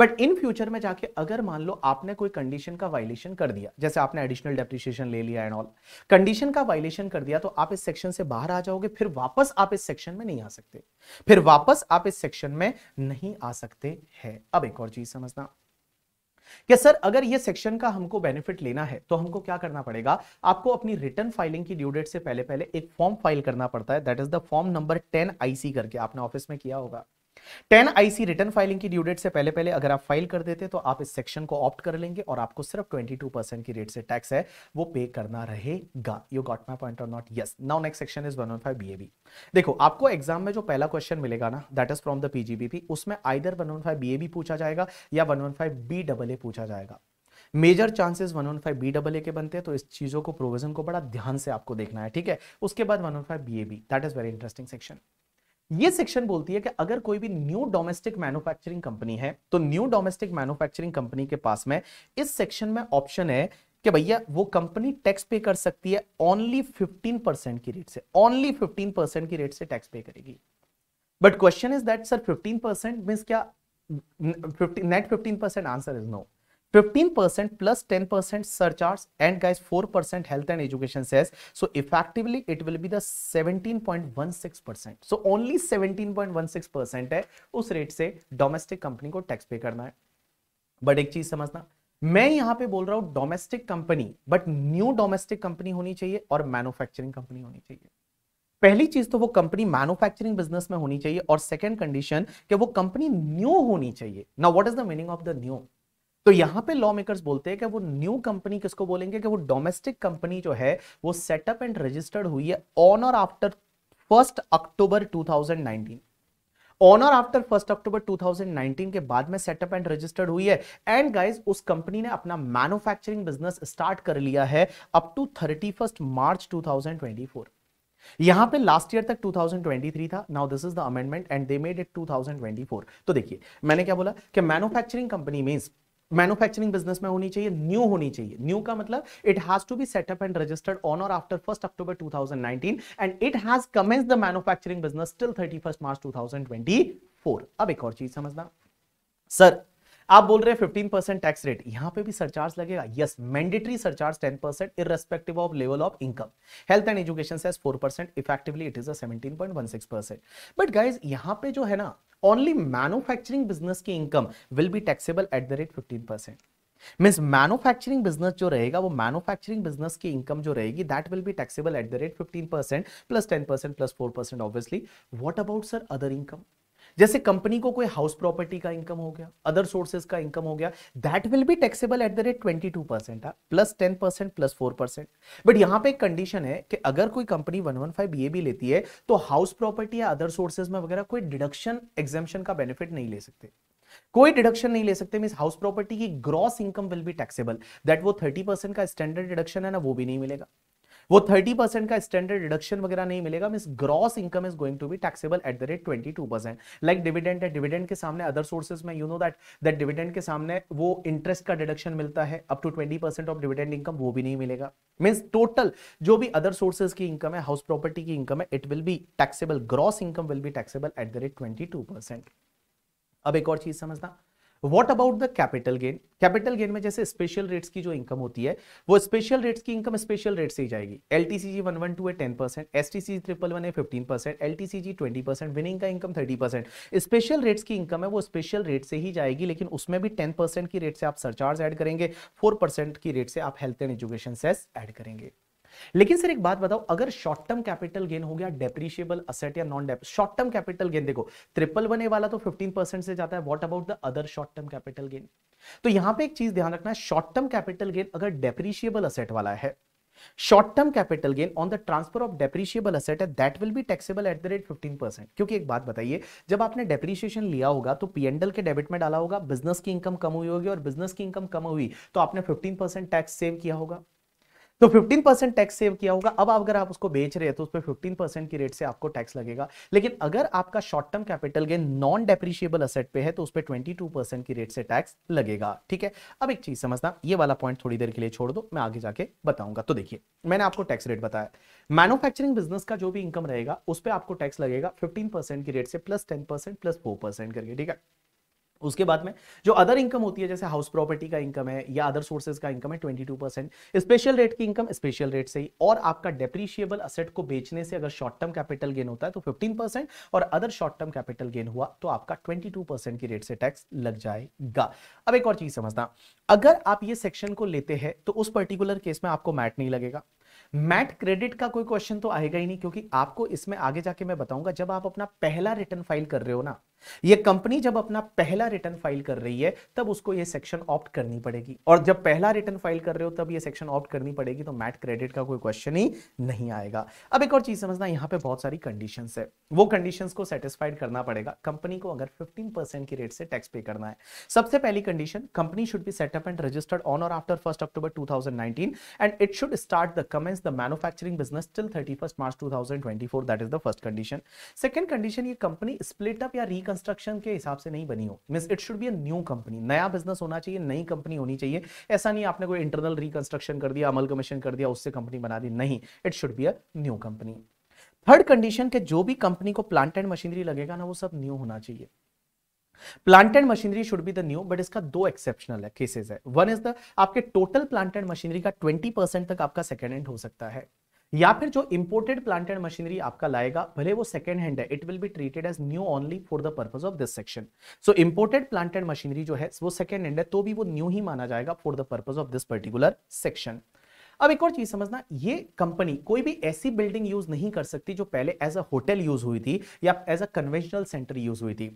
बट इन फ्यूचर में जाके अगर मान लो आपने कोई कंडीशन का वायलेशन कर दिया जैसे आपने एडिशनल डेप्रिशिएशन ले लिया एंड ऑल कंडीशन का वायलेशन कर दिया तो आप इस सेक्शन से बाहर आ जाओगे फिर वापस आप इस सेक्शन में नहीं आ सकते फिर वापस आप इस सेक्शन में नहीं आ सकते हैं अब एक और चीज समझना कि सर अगर ये सेक्शन का हमको बेनिफिट लेना है तो हमको क्या करना पड़ेगा आपको अपनी रिटर्न फाइलिंग की ड्यू डेट से पहले पहले एक फॉर्म फाइल करना पड़ता है that is the form number ten IC करके आपने ऑफिस में किया होगा टेन आईसी रिटर्न फाइलिंग की ड्यू डेट से पहले पहले अगर आप फाइल कर देते तो आप इस सेक्शन को ऑप्ट कर लेंगे और आपको सिर्फ ट्वेंटी टू परसेंट की रेट से टैक्स है वो पे करना रहेगा यू गॉट माई पॉइंट और not yes now next section is one one 115 BAB देखो आपको एग्जाम में जो पहला क्वेश्चन मिलेगा ना that is from the PGBP उसमें आइदर वन वन 115 बीएबी पूछा जाएगा या one one five B double A पूछा जाएगा major chances 115 B double A के बनते हैं तो इस चीजों को प्रोविजन को बड़ा ध्यान से आपको देखना है ठीक है उसके बाद 115 B that is very interesting section ये सेक्शन बोलती है कि अगर कोई भी न्यू डोमेस्टिक मैन्युफैक्चरिंग कंपनी है तो न्यू डोमेस्टिक मैन्युफैक्चरिंग कंपनी के पास में इस सेक्शन में ऑप्शन है कि भैया वो कंपनी टैक्स पे कर सकती है ओनली 15 परसेंट की रेट से ओनली 15 परसेंट की रेट से टैक्स पे करेगी but question is that sir 15 percent mean क्या net 15 percent answer is no 15% plus 10% surcharge and guys 4% health and education says so effectively it will be the 17.16% so only 17.16% है उस rate से domestic company को tax पे करना है but एक चीज समझना मैं यहां पे बोल रहा हूं domestic company but new domestic company होनी चाहिए और मैन्युफैक्चरिंग कंपनी होनी चाहिए पहली चीज तो वो कंपनी मैन्युफैक्चरिंग बिजनेस में होनी चाहिए और सेकंड कंडीशन कि वो कंपनी न्यू होनी चाहिए now what is the meaning of the new तो यहां पे लॉ मेकर्स बोलते हैं कि वो न्यू कंपनी किसको बोलेंगे कि वो डोमेस्टिक कंपनी जो है वो सेटअप एंड रजिस्टर्ड हुई है on or after first October 2019 on or after first October 2019 के बाद में सेटअप एंड रजिस्टर्ड हुई है एंड गाइज उस कंपनी ने अपना मैन्युफैक्चरिंग बिजनेस स्टार्ट कर लिया है अप टू थर्टी मार्च 2024 यहां पे लास्ट ईयर तक 2023 था now this is the amendment and they made it 2024 तो देखिए मैंने क्या बोला कि manufacturing company means manufacturing business में होनी चाहिए न्यू होनी चाहिए न्यू का मतलब it has to be setup and registered on or after first October 2019 and it has commence the manufacturing business till 31 March 2024 अब एक और चीज समझना सर आप बोल रहे हैं फिफ्टीन परसेंट टैक्स रेट यहाँ पे भी सरचार्ज लगेगा yes mandatory surcharge ten percent irrespective of level of income health and education cess four percent effectively it is seventeen point one six percent but guys यहां पे जो है ना only manufacturing business की income will be taxable at the rate fifteen percent means manufacturing business जो रहेगा वो manufacturing business की इनकम जो रहेगी that will be taxable at the rate fifteen percent plus ten percent plus four percent obviously what about sir other income जैसे company को कोई house property का इनकम हो गया अदर सोर्सेज का इनकम हो गया that will be taxable at the rate twenty two percent plus ten percent plus four percent but यहां पे एक कंडीशन है कि अगर कोई company one one five A भी लेती है तो हाउस प्रॉपर्टी या अदर सोर्सेज में वगैरह कोई डिडक्शन एग्जामेशन का बेनिफिट नहीं ले सकते कोई डिडक्शन नहीं ले सकते मीन हाउस प्रॉपर्टी की gross income will be taxable that वो थर्टी परसेंट का स्टैंडर्ड डिडक्शन है ना वो भी नहीं मिलेगा वो थर्टी परसेंट का स्टैंडर्ड डिडक्शन वगैरह नहीं मिलेगा mean gross income is going to be taxable at the rate twenty two percent like dividend है डिविडेंड के सामने अदर सोर्सेज में you know that that dividend के सामने वो इंटरेस्ट का डिडक्शन मिलता है up to twenty percent of dividend income वो भी नहीं मिलेगा मीन्स टोटल जो भी अदर सोर्सेज की इनकम है हाउस प्रॉपर्टी की इनकम है it will be taxable gross income will be taxable at the rate twenty two percent अब एक और चीज समझना what about the capital gain capital gain में जैसे स्पेशल रेट्स की जो इनकम होती है वो स्पेशल रेट्स की इनकम स्पेशल रेट से ही जाएगी L T C G one one two है ten percent S T C triple one है fifteen percent L T C G twenty percent winning का income thirty percent special rates की income है वो special rate से ही जाएगी लेकिन उसमें भी टेन परसेंट की रेट से आप सरचार्ज ऐड करेंगे फोर परसेंट की रेट से आप health and education cess add करेंगे लेकिन सर एक बात बताओ अगर शॉर्ट टर्म कैपिटल गेन हो गया डेप्रिशिएबल असेट या non dep short term capital gain देखो ट्रिपल बने वाला तो परसेंट से जाता है what about the other short term capital gain तो यहां पे एक चीज ध्यान रखना है शॉर्ट टर्म कैपिटल गेन अगर डेप्रिशिएबल असेट वाला है short term capital gain on the transfer of depreciable asset है that will be taxable at the rate 15 percent क्योंकि एक बात बताइए जब आपने डेप्रिशिएशन लिया होगा तो पीएनडल के डेबिट में डाला होगा बिजनेस की इनकम कम हुई होगी और बिजनेस की इनकम कम हुई तो आपने 15 परसेंट टैक्स सेव किया होगा तो 15 परसेंट टैक्स सेव किया होगा अब अगर आप उसको बेच रहे हैं तो उस पर फिफ्टीन परसेंट की रेट से आपको टैक्स लगेगा लेकिन अगर आपका short term capital gain non depreciable asset पे है तो उस पर ट्वेंटी की रेट से टैक्स लगेगा ठीक है अब एक चीज समझना ये वाला पॉइंट थोड़ी देर के लिए छोड़ दो मैं आगे जाके बताऊंगा तो देखिए मैंने आपको टैक्स रेट बताया मैनुफैक्चरिंग बिजनेस का जो भी इनकम रहेगा उस पर आपको टैक्स लगेगा फिफ्टीन की रेट से प्लस टेन प्लस फोर करके ठीक है उसके बाद में जो अदर इनकम होती है जैसे हाउस प्रॉपर्टी का इनकम है या अदर सोर्सेज का इनकम है 22 परसेंट स्पेशल रेट की इनकम स्पेशल रेट से ही और आपका डेप्रिशिएबल असेट को बेचने से अगर शॉर्ट टर्म कैपिटल गेन होता है तो 15 परसेंट और other short term capital gain हुआ तो आपका 22 परसेंट की रेट से टैक्स लग जाएगा अब एक और चीज समझना अगर आप ये सेक्शन को लेते हैं तो उस पर्टिकुलर केस में आपको मैट नहीं लगेगा मैट क्रेडिट का कोई क्वेश्चन तो आएगा ही नहीं क्योंकि आपको इसमें आगे जाके मैं बताऊंगा जब आप अपना पहला रिटर्न फाइल कर रहे हो ना ये कंपनी जब अपना पहला रिटर्न फाइल कर रही है तब उसको ये सेक्शन ऑप्ट करनी पड़ेगी और जब पहला रिटर्न फाइल कर रहे हो तब ये सेक्शन ऑप्ट करनी पड़ेगी तो मैट क्रेडिट का कोई क्वेश्चन ही नहीं आएगा अब एक और चीज समझना यहाँ पे बहुत सारी कंडीशन है वो कंडीशन को सेटिस्फाइड करना पड़ेगा कंपनी को अगर फिफ्टीन की रेट से टैक्स पे करना है सबसे पहली condition company should be setup and registered on or after first October two and it should start the commence the manufacturing business till thirty March two that is the first condition second condition ये company split up या reconstruction के हिसाब से नहीं बनी हो mean it should be a new company नया बिजनेस होना चाहिए नई कंपनी होनी चाहिए ऐसा नहीं आपने कोई इंटरनल रिकंस्ट्रक्शन कर दिया अमल कमीशन कर दिया उससे कंपनी बना दी नहीं it should be a new company third condition के जो भी कंपनी को प्लांट एंड मशीनरी लगेगा ना वो सब न्यू होना चाहिए plant and machinery should be the new but इसका दो एक्सेप्शनल है केसेस है वन इज द आपके टोटल प्लांट एंड मशीनरी का 20 तक आपका सेकेंड हैंड हो सकता है या फिर जो इंपोर्टेड प्लांटेड मशीनरी आपका लाएगा भले वो सेकेंड हैंड है it will be treated as new only for the purpose of this section so imported planted machinery जो है वो सेकेंड हैंड है तो भी वो न्यू ही माना जाएगा for the purpose of this particular section अब एक और चीज समझना ये कंपनी कोई भी ऐसी बिल्डिंग यूज नहीं कर सकती जो पहले एज अ होटल यूज हुई थी या as a conventional centre use हुई थी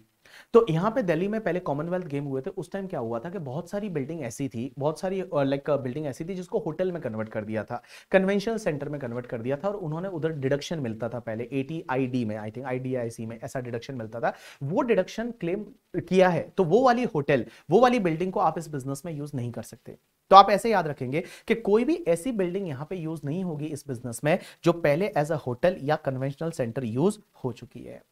तो यहाँ पे दिल्ली में पहले कॉमनवेल्थ गेम हुए थे उस टाइम क्या हुआ था कि बहुत सारी बिल्डिंग ऐसी थी बहुत सारी लाइक बिल्डिंग ऐसी थी जिसको होटल में कन्वर्ट कर दिया था कन्वेंशनल सेंटर में कन्वर्ट कर दिया था और उन्होंने उधर डिडक्शन मिलता था पहले ए में आई थिंक आई में ऐसा डिडक्शन मिलता था वो डिडक्शन क्लेम किया है तो वो वाली होटल वो वाली बिल्डिंग को आप इस बिजनेस में यूज नहीं कर सकते तो आप ऐसे याद रखेंगे कि कोई भी ऐसी बिल्डिंग यहां पे यूज नहीं होगी इस बिजनेस में जो पहले एज अ होटल या कन्वेंशनल सेंटर यूज हो चुकी है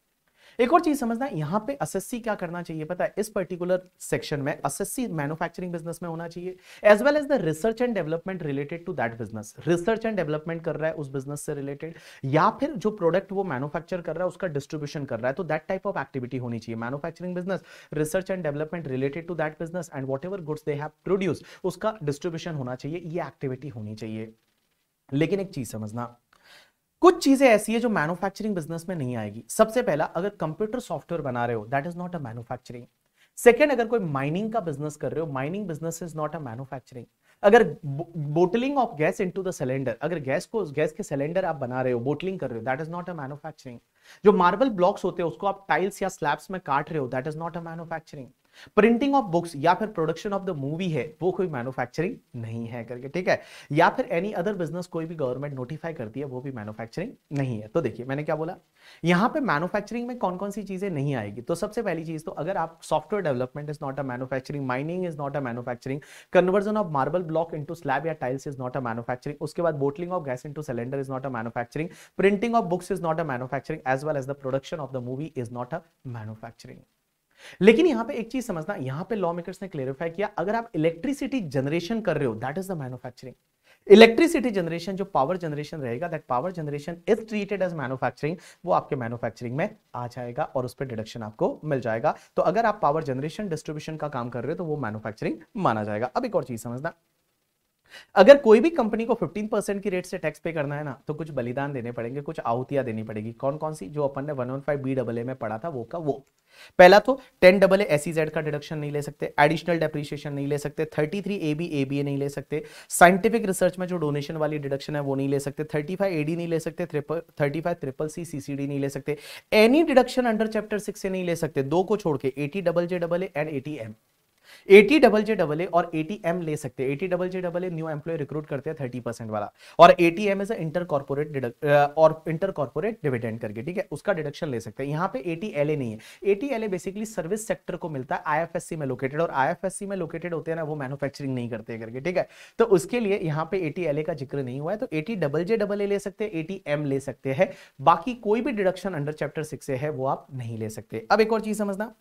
एक और चीज समझना यहाँ पे एसएससी क्या करना चाहिए पता है इस पर्टिकुलर सेक्शन में एसएससी मैन्युफैक्चरिंग बिजनेस में होना चाहिए as well as the research and development related to that business research and development कर रहा है उस बिजनेस से रिलेटेड या फिर जो प्रोडक्ट वो मैनुफैक्चर कर रहा है उसका डिस्ट्रीब्यूशन कर रहा है तो दैट टाइप ऑफ एक्टिविटी होनी चाहिए manufacturing business research and development related to that business and whatever goods they have produce उसका डिस्ट्रीब्यूशन होना चाहिए ये एक्टिविटी होनी चाहिए लेकिन एक चीज समझना कुछ चीजें ऐसी है जो मैन्युफैक्चरिंग बिजनेस में नहीं आएगी सबसे पहला अगर कंप्यूटर सॉफ्टवेयर बना रहे हो that is not a manufacturing second अगर कोई माइनिंग का बिजनेस कर रहे हो mining business is not a manufacturing अगर bottling of gas into the cylinder अगर गैस को गैस के सिलेंडर आप बना रहे हो बोटलिंग कर रहे हो that is not a manufacturing जो मार्बल ब्लॉक्स होते हैं उसको आप टाइल्स या स्लैब्स में काट रहे हो that is not a manufacturing printing of books या फिर प्रोडक्शन ऑफ द मूवी है वो कोई मैन्युफैक्चरिंग नहीं है करके ठीक है या फिर एनी अदर बिजनेस कोई भी गवर्नमेंट नोटिफाई करती है वो भी मैन्युफैक्चरिंग नहीं है तो देखिए मैंने क्या बोला यहां पे मैन्युफैक्चरिंग में कौन कौन सी चीजें नहीं आएगी तो सबसे पहली चीज तो अगर आप software development is not a manufacturing mining is not a manufacturing conversion of marble block into slab या tiles is not a manufacturing उसके बाद bottling of gas into cylinder is not a manufacturing printing of books is not a manufacturing as well as the production of the movie is not a manufacturing लेकिन यहां पे एक चीज समझना यहां पे लॉ मेकर्स ने क्लेरिफाई किया अगर आप इलेक्ट्रिसिटी जनरेशन कर रहे हो that is the manufacturing electricity generation जो पावर जनरेशन रहेगा that power generation is treated as manufacturing वो आपके मैन्युफैक्चरिंग में आ जाएगा और उस पर डिडक्शन आपको मिल जाएगा तो अगर आप पावर जनरेशन डिस्ट्रीब्यूशन का काम कर रहे हो तो वो मैन्युफैक्चरिंग माना जाएगा अब एक और चीज समझना अगर कोई भी कंपनी को 15 परसेंट की रेट से टैक्स पे करना है ना तो कुछ बलिदान देने पड़ेंगे कुछ आहुतियां देनी पड़ेगी कौन कौन सी जो अपन ने one one five B double A में पढ़ा था वो का वो पहला तो टेन डबल ए एसी का डिडक्शन नहीं ले सकते एडिशनल डेप्रिशिएशन नहीं ले सकते thirty three A B A B A नहीं ले सकते साइंटिफिक रिसर्च में जो डोनेशन वाली डिडक्शन है वो नहीं ले सकते थर्टी फाइव ए डी नहीं ले सकते thirty five triple C C C D नहीं ले सकते any deduction under chapter six से नहीं ले सकते दो को छोड़ के eighty double J double A and eighty M eighty double J double A और एटी एम ले सकते हैं eighty double J double A new employ recruit करते हैं थर्टी परसेंट वाला और eighty M as inter corporate और इंटर कॉर्पोरेट डिविडेंड करके ठीक है उसका डिडक्शन ले सकते हैं यहाँ पे एटी एल ए नहीं है eighty L A basically service sector को मिलता है आई एफ एस सी में लोकेटेड और आई एफ एस सी में लोकेटेड होते हैं ना वो मैनुफैक्चरिंग नहीं करते करके ठीक है तो उसके लिए यहाँ पे एटी एल ए का जिक्र नहीं हुआ है तो eighty double J double A ले सकते हैं एटी एम ले सकते हैं बाकी कोई भी डिडक्शन अंडर चैप्टर सिक्स से है वो आप नहीं ले सकते अब एक और चीज समझना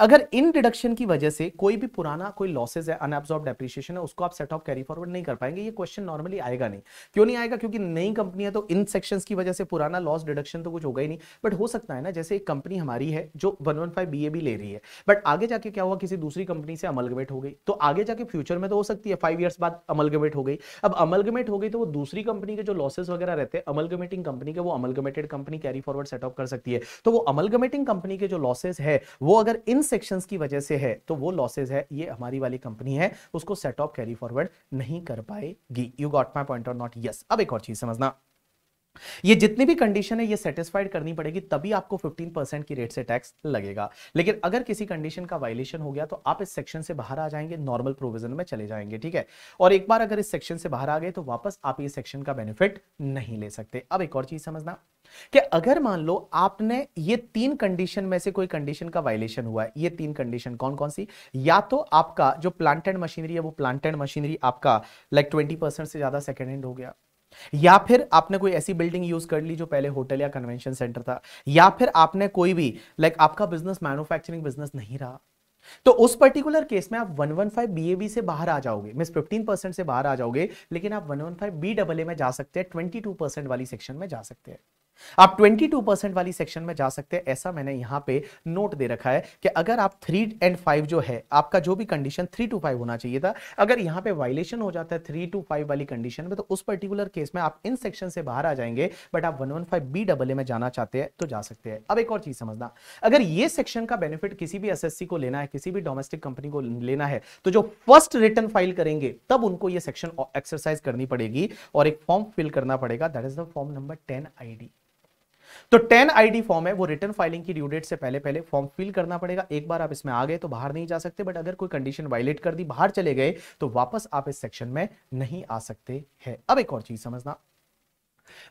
अगर इन डिडक्शन की वजह से कोई भी पुराना कोई लॉसेज है अनएब्जॉर्ब डेप्रिशिएशन है उसको आप सेट ऑफ कैरी फॉरवर्ड नहीं कर पाएंगे ये क्वेश्चन नॉर्मली आएगा नहीं क्यों नहीं आएगा क्योंकि नई कंपनी है तो इन सेक्शन की वजह से पुराना लॉस डिडक्शन तो कुछ होगा ही नहीं बट हो सकता है ना जैसे एक कंपनी हमारी है जो one one five B A भी ले रही है बट आगे जाके क्या हुआ किसी दूसरी कंपनी से अमलगमेट हो गई तो आगे जाके फ्यूचर में तो हो सकती है फाइव ईयर्स बाद अमलगमेट हो गई अब अमलगमेट हो गई तो वो दूसरी कंपनी के जो लॉसेज वगैरह रहते हैं अमलगमेटिंग कंपनी के वो amalgamated company carry forward set off कर सकती है तो वो अमलगमेटिंग कंपनी के जो लॉसेज है वो अगर इन सेक्शन की वजह से है तो वो लॉसेज है ये हमारी वाली कंपनी है उसको सेट ऑफ कैरी फॉरवर्ड नहीं कर पाएगी यू गॉट माई पॉइंट और नॉट यस अब एक और चीज समझना ये जितनी भी कंडीशन है ये सेटिस्फाइड करनी पड़ेगी तभी आपको 15 परसेंट की रेट से टैक्स लगेगा लेकिन अगर किसी कंडीशन का वायलेशन हो गया तो आप इस सेक्शन से बाहर आ जाएंगे नॉर्मल प्रोविजन में चले जाएंगे ठीक है और एक बार अगर इस सेक्शन से बाहर आ गए तो वापस आप ये सेक्शन का बेनिफिट नहीं ले सकते अब एक और चीज समझना कि अगर मान लो आपने ये तीन कंडीशन में से कोई कंडीशन का वायलेशन हुआ है ये तीन कंडीशन कौन कौन सी या तो आपका जो प्लांटेड मशीनरी है वो प्लांटेड मशीनरी आपका लाइक ट्वेंटी परसेंट से ज्यादा सेकेंड हैंड हो गया या फिर आपने कोई ऐसी बिल्डिंग यूज कर ली जो पहले होटल या कन्वेंशन सेंटर था या फिर आपने कोई भी लाइक आपका बिजनेस मैन्युफैक्चरिंग बिजनेस नहीं रहा तो उस पर्टिकुलर केस में आप 115 वन से बाहर आ जाओगे मिस 15 परसेंट से बाहर आ जाओगे लेकिन आप 115 वन फाइव में जा सकते हैं 22 परसेंट वाली सेक्शन में जा सकते हैं आप 22 परसेंट वाली सेक्शन में जा सकते हैं ऐसा मैंने यहां पे नोट दे रखा है कि अगर आप थ्री एंड फाइव जो है आपका जो भी कंडीशन थ्री टू फाइव होना चाहिए था अगर यहां पे वायलेशन हो जाता है थ्री टू फाइव वाली कंडीशन में तो उस पर्टिकुलर केस में आप इन सेक्शन से बाहर आ जाएंगे बट आप one one five B double A में जाना चाहते हैं तो जा सकते हैं अब एक और चीज समझना अगर ये सेक्शन का बेनिफिट किसी भी एस को लेना है किसी भी डोमेस्टिक कंपनी को लेना है तो जो फर्स्ट रिटर्न फाइल करेंगे तब उनको ये सेक्शन एक्सरसाइज करनी पड़ेगी और एक फॉर्म फिल करना पड़ेगा that is the form number ten I तो टेन आईडी फॉर्म है वो रिटर्न फाइलिंग की ड्यू डेट से पहले पहले फॉर्म फिल करना पड़ेगा एक बार आप इसमें आ गए तो बाहर नहीं जा सकते बट अगर कोई कंडीशन वायलेट कर दी बाहर चले गए तो वापस आप इस सेक्शन में नहीं आ सकते हैं अब एक और चीज समझना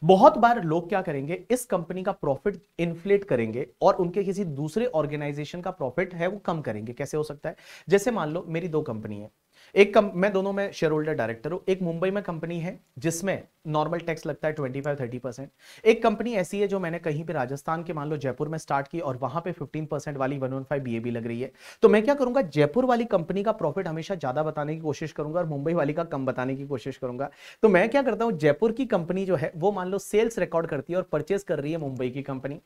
बहुत बार लोग क्या करेंगे इस कंपनी का प्रॉफिट इन्फ्लेट करेंगे और उनके किसी दूसरे ऑर्गेनाइजेशन का प्रॉफिट है वो कम करेंगे कैसे हो सकता है जैसे मान लो मेरी दो कंपनी है एक कम, मैं दोनों में शेयर होल्डर डायरेक्टर हूँ एक मुंबई में कंपनी है जिसमें नॉर्मल टैक्स लगता है ट्वेंटी फाइव थर्टी परसेंट एक कंपनी ऐसी है जो मैंने कहीं पे राजस्थान के मान लो जयपुर में स्टार्ट की और वहां पे फिफ्टीन परसेंट वाली वन वन फाइव बी लग रही है तो मैं क्या करूंगा जयपुर वाली कंपनी का प्रॉफिट हमेशा ज्यादा बताने की कोशिश करूंगा और मुंबई वाली का कम बताने की कोशिश करूंगा तो मैं क्या करता हूँ जयपुर की कंपनी जो है वो मान लो सेल्स रिकॉर्ड करती है और परचेस कर रही है मुंबई की कंपनी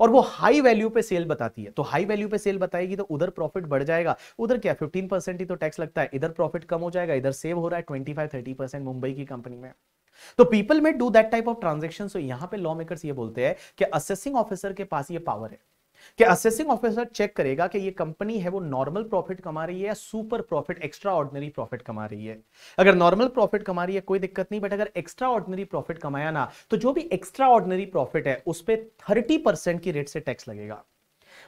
और वो हाई वैल्यू पे सेल बताती है तो हाई वैल्यू पे सेल बताएगी तो उधर प्रॉफिट बढ़ जाएगा उधर क्या फिफ्टीन परसेंट ही तो टैक्स लगता है इधर प्रॉफिट कम हो जाएगा इधर सेव हो रहा है twenty five thirty percent Mumbai की कंपनी में तो people may do that type of transaction यहां पर लॉ मेकर्स ये बोलते हैं कि असेसिंग ऑफिसर के पास ये पावर है कि असेसिंग ऑफिसर चेक करेगा कि ये कंपनी है वो नॉर्मल प्रॉफिट कमा रही है या super profit extraordinary profit कमा रही है अगर नॉर्मल प्रॉफिट कमा रही है कोई दिक्कत नहीं बट अगर एक्स्ट्रा ऑर्डनरी प्रॉफिट कमाया ना तो जो भी एक्स्ट्रा ऑर्डनरी प्रॉफिट है उस पर थर्टी की रेट से टैक्स लगेगा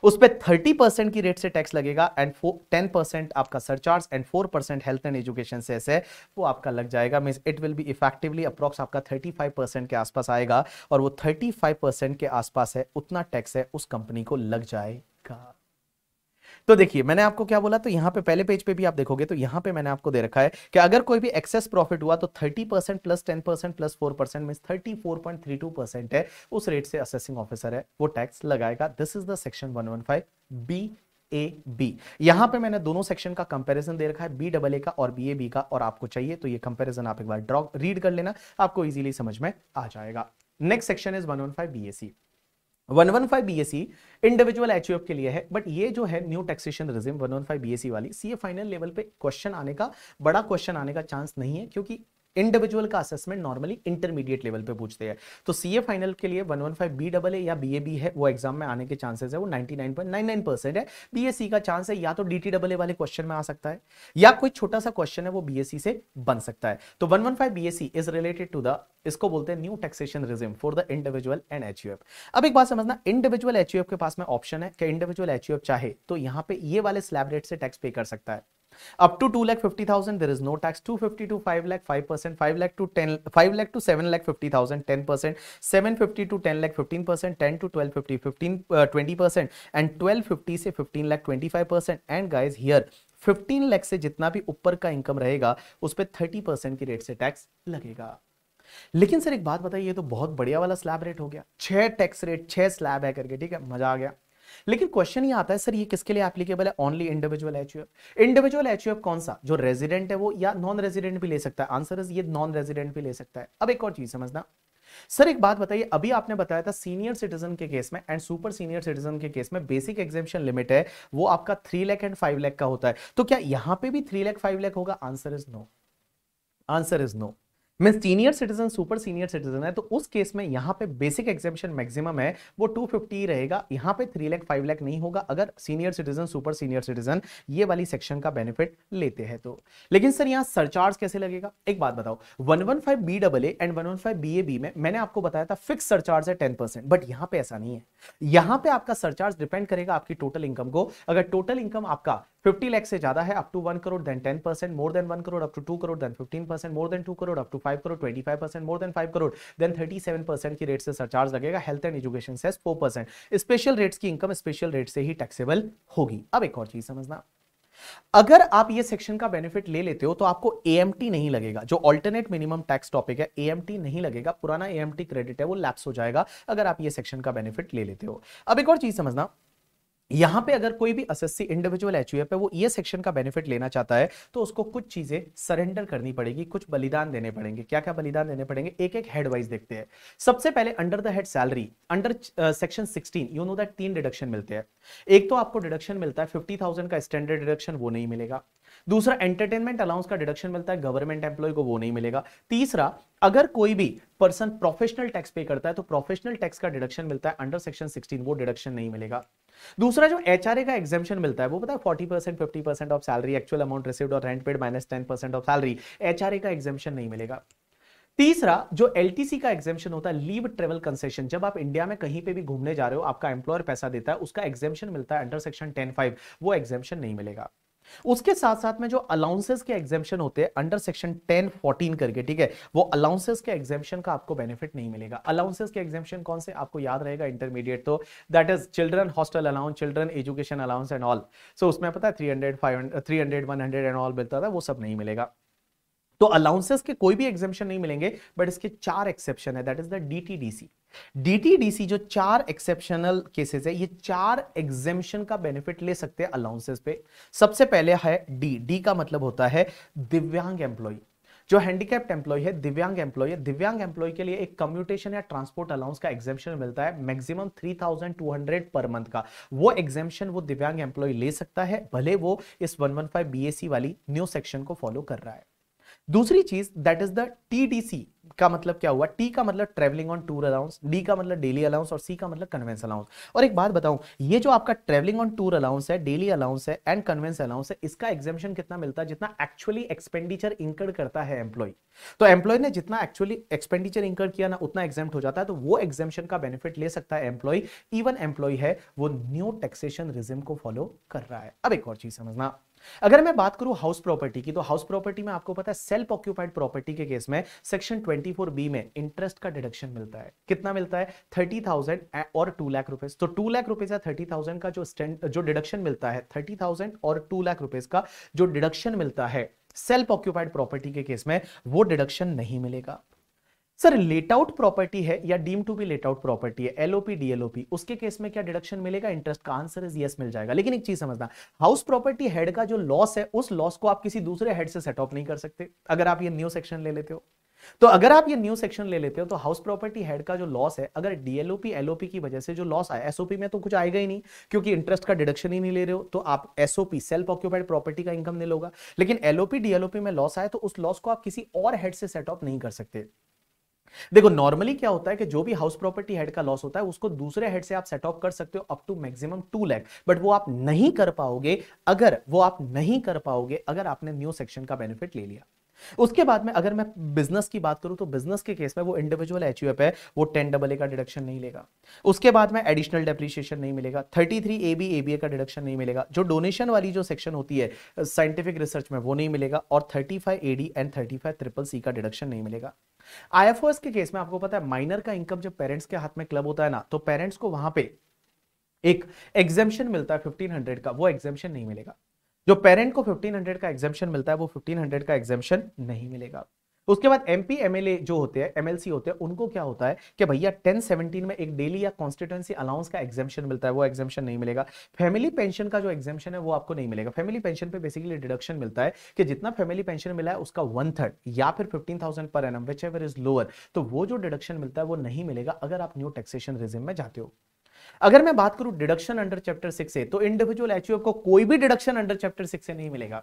उस पर थर्टी परसेंट की रेट से टैक्स लगेगा एंड टेन परसेंट आपका surcharge and four percent health and education cess है वो आपका लग जाएगा mean it will be effectively approx आपका थर्टी फाइव परसेंट के आसपास आएगा और वो थर्टी फाइव परसेंट के आसपास है उतना टैक्स है उस कंपनी को लग जाएगा तो देखिए मैंने आपको क्या बोला तो यहाँ पे पहले पेज पे भी आप देखोगे तो यहाँ पे मैंने आपको दे रखा है कि अगर कोई भी एक्सेस प्रॉफिट हुआ तो thirty percent plus ten percent plus four percent mean thirty four point three two percent है उस रेट से असेसिंग ऑफिसर है वो टैक्स लगाएगा this is the section one one five B A B यहां पे मैंने दोनों सेक्शन का कंपैरिजन दे रखा है बी डबल ए का और बी ए बी का और आपको चाहिए तो ये कंपैरिजन आप एक बार ड्रॉ रीड कर लेना आपको इजीली समझ में आ जाएगा next section is one one five B A C 115 C individual HUF के लिए है बट ये जो है न्यू टैक्सेशन रिजिम 115 सी वाली सी फाइनल लेवल पे क्वेश्चन आने का बड़ा क्वेश्चन आने का चांस नहीं है क्योंकि इंडिविजुअल का असेसमेंट नॉर्मली इंटरमीडिएट लेवल पे पूछते हैं तो सी ए फाइनल के लिए one one five B double A या बी ए बी है वो एग्जाम में आने के चांसेस है वो ninety nine nine point nine percent है बी एस सी का चांस है या तो डी टी डबल ए वाले क्वेश्चन में आ सकता है या कोई छोटा सा क्वेश्चन है वो बी एस सी से बन सकता है तो one one five B S C is related to the इसको बोलते हैं new taxation regime for the individual and H U F अब एक बात समझना इंडिविजुअल एच यू एफ के पास में ऑप्शन है कि इंडिविजुअल एच यू एफ चाहे तो यहाँ पे ये वाले स्लैब रेट से टैक्स पे कर सकता है tax two fifty to five lakh five percent five lakh to ten five lakh to seven lakh fifty thousand ten percent seven fifty to ten lakh fifteen percent ten to twelve fifty fifteen twenty percent and twelve fifty से twenty five percent and guys here fifteen lakh से जितना भी ऊपर का income रहेगा उस पर thirty percent की रेट से टैक्स लगेगा लेकिन सर एक बात बताइए तो बहुत बढ़िया वाला स्लैब रेट हो गया छह टैक्स रेट छह स्लैब है करके ठीक है मजा आ गया लेकिन क्वेश्चन ये आता है सर ये किसके लिए एप्लीकेबल है only individual H individual H कौन सा जो रेजिडेंट है वो या नॉन रेजिडेंट भी ले सकता है आंसर इज ये नॉन रेजिडेंट भी ले सकता है अब एक और चीज समझना सर एक बात बताइए अभी आपने बताया था सीनियर सिटीजन के केस में एंड सुपर सीनियर सिटीजन के केस में बेसिक एग्जेम्पन लिमिट है वो आपका three lakh and five lakh का होता है तो क्या यहां पे भी थ्री लैख फाइव लैख होगा answer is no answer is no mean senior citizen super senior citizen है तो उस केस में यहाँ पे बेसिक एग्जेपन मैक्सिमम है वो 250 ही रहेगा यहाँ पे थ्री लैख फाइव लैख नहीं होगा अगर senior citizen super senior citizen ये वाली सेक्शन का बेनिफिट लेते हैं तो लेकिन सर यहाँ सरचार्ज कैसे लगेगा एक बात बताओ one one five B double A and one one five B A B में मैंने आपको बताया था फिक्स सरचार्ज है टेन परसेंट बट यहाँ पे ऐसा नहीं है यहाँ पे आपका सरचार्ज डिपेंड करेगा आपकी टोटल इनकम को अगर टोटल इनकम आपका 50 लाख से ज्यादा है up to one crore then 10 percent more than one crore up to crore then 15 percent more than two crore up to five crore 25 percent more than five crore then 37 percent की रेट से सरचार्ज लगेगा हेल्थ एंड एजुकेशन से 4 percent special rates की income special rate से ही taxable होगी अब एक और चीज समझना अगर आप ये सेक्शन का बेनिफिट ले लेते हो तो आपको एएमटी नहीं लगेगा जो ऑल्टरनेट मिनिमम टैक्स टॉपिक है एएमटी नहीं लगेगा पुराना एएमटी क्रेडिट है वो लैप्स हो जाएगा अगर आप ये सेक्शन का बेनिफिट ले लेते हो अब एक और चीज समझना यहां पे अगर कोई भी एसएससी इंडिविजुअल एच है वो ये e सेक्शन का बेनिफिट लेना चाहता है तो उसको कुछ चीजें सरेंडर करनी पड़ेगी कुछ बलिदान देने पड़ेंगे क्या क्या बलिदान देने पड़ेंगे एक एक हेड वाइज देखते हैं सबसे पहले under the head salary under section sixteen you know that तीन डिडक्शन मिलते हैं एक तो आपको डिडक्शन मिलता है फिफ्टी का स्टैंडर्ड डिडक्शन वो नहीं मिलेगा दूसरा एंटरटेनमेंट अलाउंस का डिडक्शन मिलता है गवर्नमेंट एम्प्लॉय को वो नहीं मिलेगा तीसरा अगर कोई भी पर्सन प्रोफेशनल टैक्स पे करता है तो प्रोफेशनल टैक्स का डिडक्शन मिलता है अंडर सेक्शन 16 वो डिडक्शन नहीं मिलेगा दूसरा जो एच का एग्जामेशन मिलता है वो पता है forty percent fifty percent of salary actual amount receive और rent paid minus ten percent of salary H का एग्जामेशन नहीं मिलेगा तीसरा जो एल का एग्जेम्पन होता है लीव ट्रेवल कंसेशन जब आप इंडिया में कहीं पे भी घूमने जा रहे हो आपका एम्प्लॉयर पैसा देता है उसका एग्जेम्पन मिलता है अंडर सेक्शन टेन फाइव वो एग्जेम्पन नहीं मिलेगा उसके साथ साथ में जो अलाउंसेस के एग्जेपन होते हैं अंडर सेक्शन 10 14 करके ठीक है वो अलाउंसेस के एग्जामेशन का आपको बेनिफिट नहीं मिलेगा अलाउंसेस के एग्जामेशन कौन से आपको याद रहेगा इंटरमीडिएट तो that is children hostel allowance children education allowance and all so उसमें पता है three hundred five three hundred one hundred and all मिलता था वो सब नहीं मिलेगा तो अलाउंसेस के कोई भी एग्जेपन नहीं मिलेंगे बट इसके चार एक्सेप्शन है that is the DTDC DTDC जो चार एक्सेप्शनल केसेस है ये चार एग्जेपन का बेनिफिट ले सकते हैं अलाउंसेस पे सबसे पहले है डी डी का मतलब होता है दिव्यांग एम्प्लॉय जो हैंडीकैप्ड एम्प्लॉय है दिव्यांग एम्प्लॉय है दिव्यांग एम्प्लॉय के लिए एक कम्यूटेशन या ट्रांसपोर्ट अलाउंस का एग्जेपन मिलता है मैक्सिमम 3200 पर मंथ का वो एग्जेपन वो दिव्यांग एम्प्लॉय ले सकता है भले वो इस 115 बीएससी वाली न्यू सेक्शन को फॉलो कर रहा है दूसरी चीज दैट इज द टीडीसी का मतलब क्या हुआ टी का मतलब travelling on tour allowance D का मतलब डेली अलाउंस और सी का मतलब कन्वेंस अलाउंस और एक बात बताऊं ये जो आपका ट्रेवलिंग ऑन टूर अलाउंस है डेली अलाउंस है एंड कन्वेंस अलाउंस है इसका एग्जामेशन कितना मिलता है जितना एक्चुअली एक्सपेंडिचर इंकर्ड करता है एम्प्लॉय तो एम्प्लॉय ने जितना एक्चुअली एक्सपेंडिचर इंकर्ड किया ना उतना एग्जाम हो जाता है तो वो एग्जामेशन का बेनिफिट ले सकता है एम्प्लॉय इवन एम्प्लॉय है वो न्यू टैक्सेशन रिजिम को फॉलो कर रहा है अब एक और चीज समझना अगर मैं बात करूं हाउस प्रॉपर्टी की तो हाउस प्रॉपर्टी में आपको पता है सेल्फ ऑक्यूपाइड प्रॉपर्टी के केस में सेक्शन 24 बी में इंटरेस्ट का डिडक्शन मिलता है कितना मिलता है थर्टी थाउजेंड और टू लाख रुपए तो टू लाख रुपए या थर्टी थाउजेंड का जो स्टैंड जो डिडक्शन मिलता है थर्टी थाउजेंड और टू लाख रुपए का जो डिडक्शन मिलता है सेल्फ ऑक्यूपाइड प्रॉपर्टी के केस में वो डिडक्शन नहीं मिलेगा सर लेट आउट प्रॉपर्टी है या deem to be let out property है एलओपी डीएलओपी उसके केस में क्या डिडक्शन मिलेगा इंटरेस्ट का आंसर इज यस मिल जाएगा लेकिन एक चीज समझना हाउस प्रॉपर्टी हेड का जो लॉस है उस लॉस को आप किसी दूसरे हेड से सेट ऑफ नहीं कर सकते अगर आप ये न्यू सेक्शन ले लेते हो तो अगर आप ये न्यू सेक्शन ले लेते हो तो हाउस प्रॉपर्टी हेड का जो लॉस है अगर डीएलओपी एलओपी की वजह से जो लॉस आया एसओपी में तो कुछ आएगा ही नहीं क्योंकि इंटरेस्ट का डिडक्शन ही नहीं ले रहे हो तो आप एसओपी सेल्फ ऑक्यूपाइड प्रॉपर्टी का इनकम नहीं लोगा लेकिन एलओपी डीएलओपी में लॉस आया तो उस लॉस को आप किसी और हेड से सेट ऑफ नहीं कर सकते देखो नॉर्मली क्या होता है कि जो भी हाउस प्रॉपर्टी हेड का लॉस होता है उसको दूसरे हेड से आप सेट ऑफ कर सकते हो up to maximum two lakh but वो आप नहीं कर पाओगे अगर वो आप नहीं कर पाओगे अगर आपने न्यू सेक्शन का बेनिफिट ले लिया उसके बाद में अगर मैं बिजनेस की बात करूं तो बिजनेस के केस में वो इंडिविजुअल एच है वो टेन डबल ए का डिडक्शन नहीं लेगा उसके बाद में एडिशनल डेप्रिशिएशन नहीं मिलेगा thirty three A B A B A का डिडक्शन नहीं मिलेगा जो डोनेशन वाली जो सेक्शन होती है साइंटिफिक रिसर्च में वो नहीं मिलेगा और thirty five A D and thirty five triple C का डिडक्शन नहीं मिलेगा आईएफओएस के केस में आपको पता है माइनर का इनकम जब पेरेंट्स के हाथ में क्लब होता है ना तो पेरेंट्स को वहां पे एक एग्जेम्पशन मिलता है 1500 का वो एग्जेम्पशन नहीं मिलेगा जो पेरेंट को 1500 का एग्जामेशन मिलता है वो 1500 का एग्जामेशन नहीं मिलेगा उसके बाद एमपी एमएलए जो होते हैं एमएलसी होते हैं उनको क्या होता है कि भैया 1017 में एक डेली या कॉन्स्टिट्यूंसी अलाउंस का एग्जामेशन मिलता है वो एग्जामेशन नहीं मिलेगा फैमिली पेंशन का जो एग्जामेशन है वो आपको नहीं मिलेगा फैमिली पेंशन पे बेसिकली डिडक्शन मिलता है कि जितना फैमिली पेंशन मिला है उसका वन थर्ड या फिर फिफ्टीन थाउजेंड पर एन विच एवर इज लोअर तो वो जो डिडक्शन मिलता है वो नहीं मिलेगा अगर आप न्यू टैक्सेशन रिजिम में जाते हो अगर मैं बात करूं डिडक्शन अंडर चैप्टर सिक्स से तो इंडिविजुअल एच को कोई भी डिडक्शन अंडर चैप्टर सिक्स से नहीं मिलेगा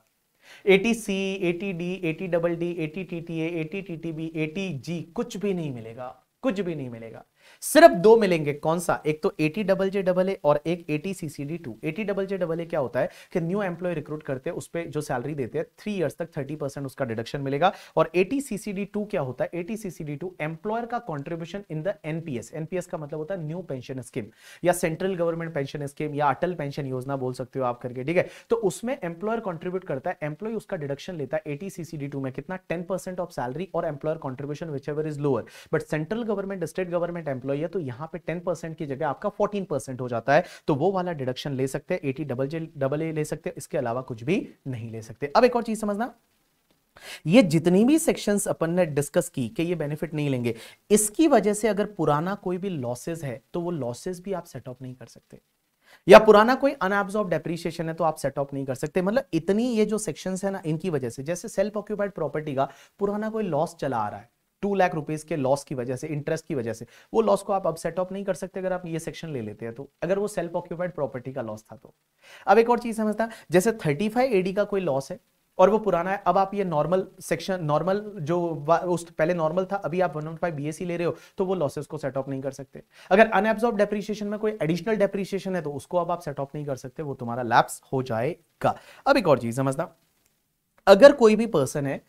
eighty C eighty D eighty double D eighty T T T T B G कुछ भी नहीं मिलेगा कुछ भी नहीं मिलेगा सिर्फ दो मिलेंगे कौन सा एक तो eighty double J double A और एक eighty C C D two eighty double J double A क्या होता है कि न्यू एम्प्लॉय रिक्रूट करते हैं उस पर जो सैलरी देते हैं थ्री ईयर्स तक थर्टी परसेंट उसका डिडक्शन मिलेगा और eighty C C D two क्या होता है eighty C C D two employer का contribution in the NPS NPS का मतलब होता है न्यू पेंशन स्कीम या सेंट्रल गवर्नमेंट पेंशन स्कीम या अटल पेंशन योजना बोल सकते हो आप करके ठीक है तो उसमें एम्प्लॉयर कॉन्ट्रीब्यूट करता है एम्प्लॉय उसका डिडक्शन लेता है eighty C C D two में कितना टेन परसेंट ऑफ सैलरी और employer contribution whichever is lower but central government state government employee है तो यहाँ पे टेन परसेंट की जगह आपका फोर्टीन परसेंट हो जाता है तो वो वाला डिडक्शन ले सकते हैं eighty double J double A ले सकते हैं इसके अलावा कुछ भी नहीं ले सकते अब एक और चीज समझना ये जितनी भी सेक्शंस अपन ने डिस्कस की कि ये बेनिफिट नहीं लेंगे इसकी वजह से अगर पुराना कोई भी लॉसेस है तो वो लॉसेस भी आप सेट ऑफ नहीं कर सकते या पुराना कोई अनएब्जॉर्ब डेप्रीशिएशन है तो आप सेट ऑफ नहीं कर सकते मतलब इतनी ये जो सेक्शंस है ना इनकी वजह से जैसे सेल्फ ऑक्यूपाइड प्रॉपर्टी का पुराना कोई लॉस चला आ रहा है टू लाख रुपीज के लॉस की वजह से इंटरेस्ट की वजह से वो लॉस को आप अब सेट ऑफ नहीं कर सकते अगर आप ये सेक्शन ले लेते हैं तो अगर वो सेल्फ ऑक्यूपाइड प्रॉपर्टी का लॉस था तो अब एक और चीज समझता जैसे थर्टी फाइव एडी का कोई लॉस है और वो पुराना है अब आप ये नॉर्मल सेक्शन नॉर्मल जो उस पहले नॉर्मल था अभी आप वन वन फाइव बी ले रहे हो तो वो लॉसेस को सेट ऑफ नहीं कर सकते अगर अनएब्जॉर्ब डेप्रीशिएशन में कोई एडिशनल डेप्रीशिएशन है तो उसको अब आप सेट ऑफ नहीं कर सकते वो तुम्हारा लैप्स हो जाएगा अब एक और चीज समझना अगर कोई भी पर्सन है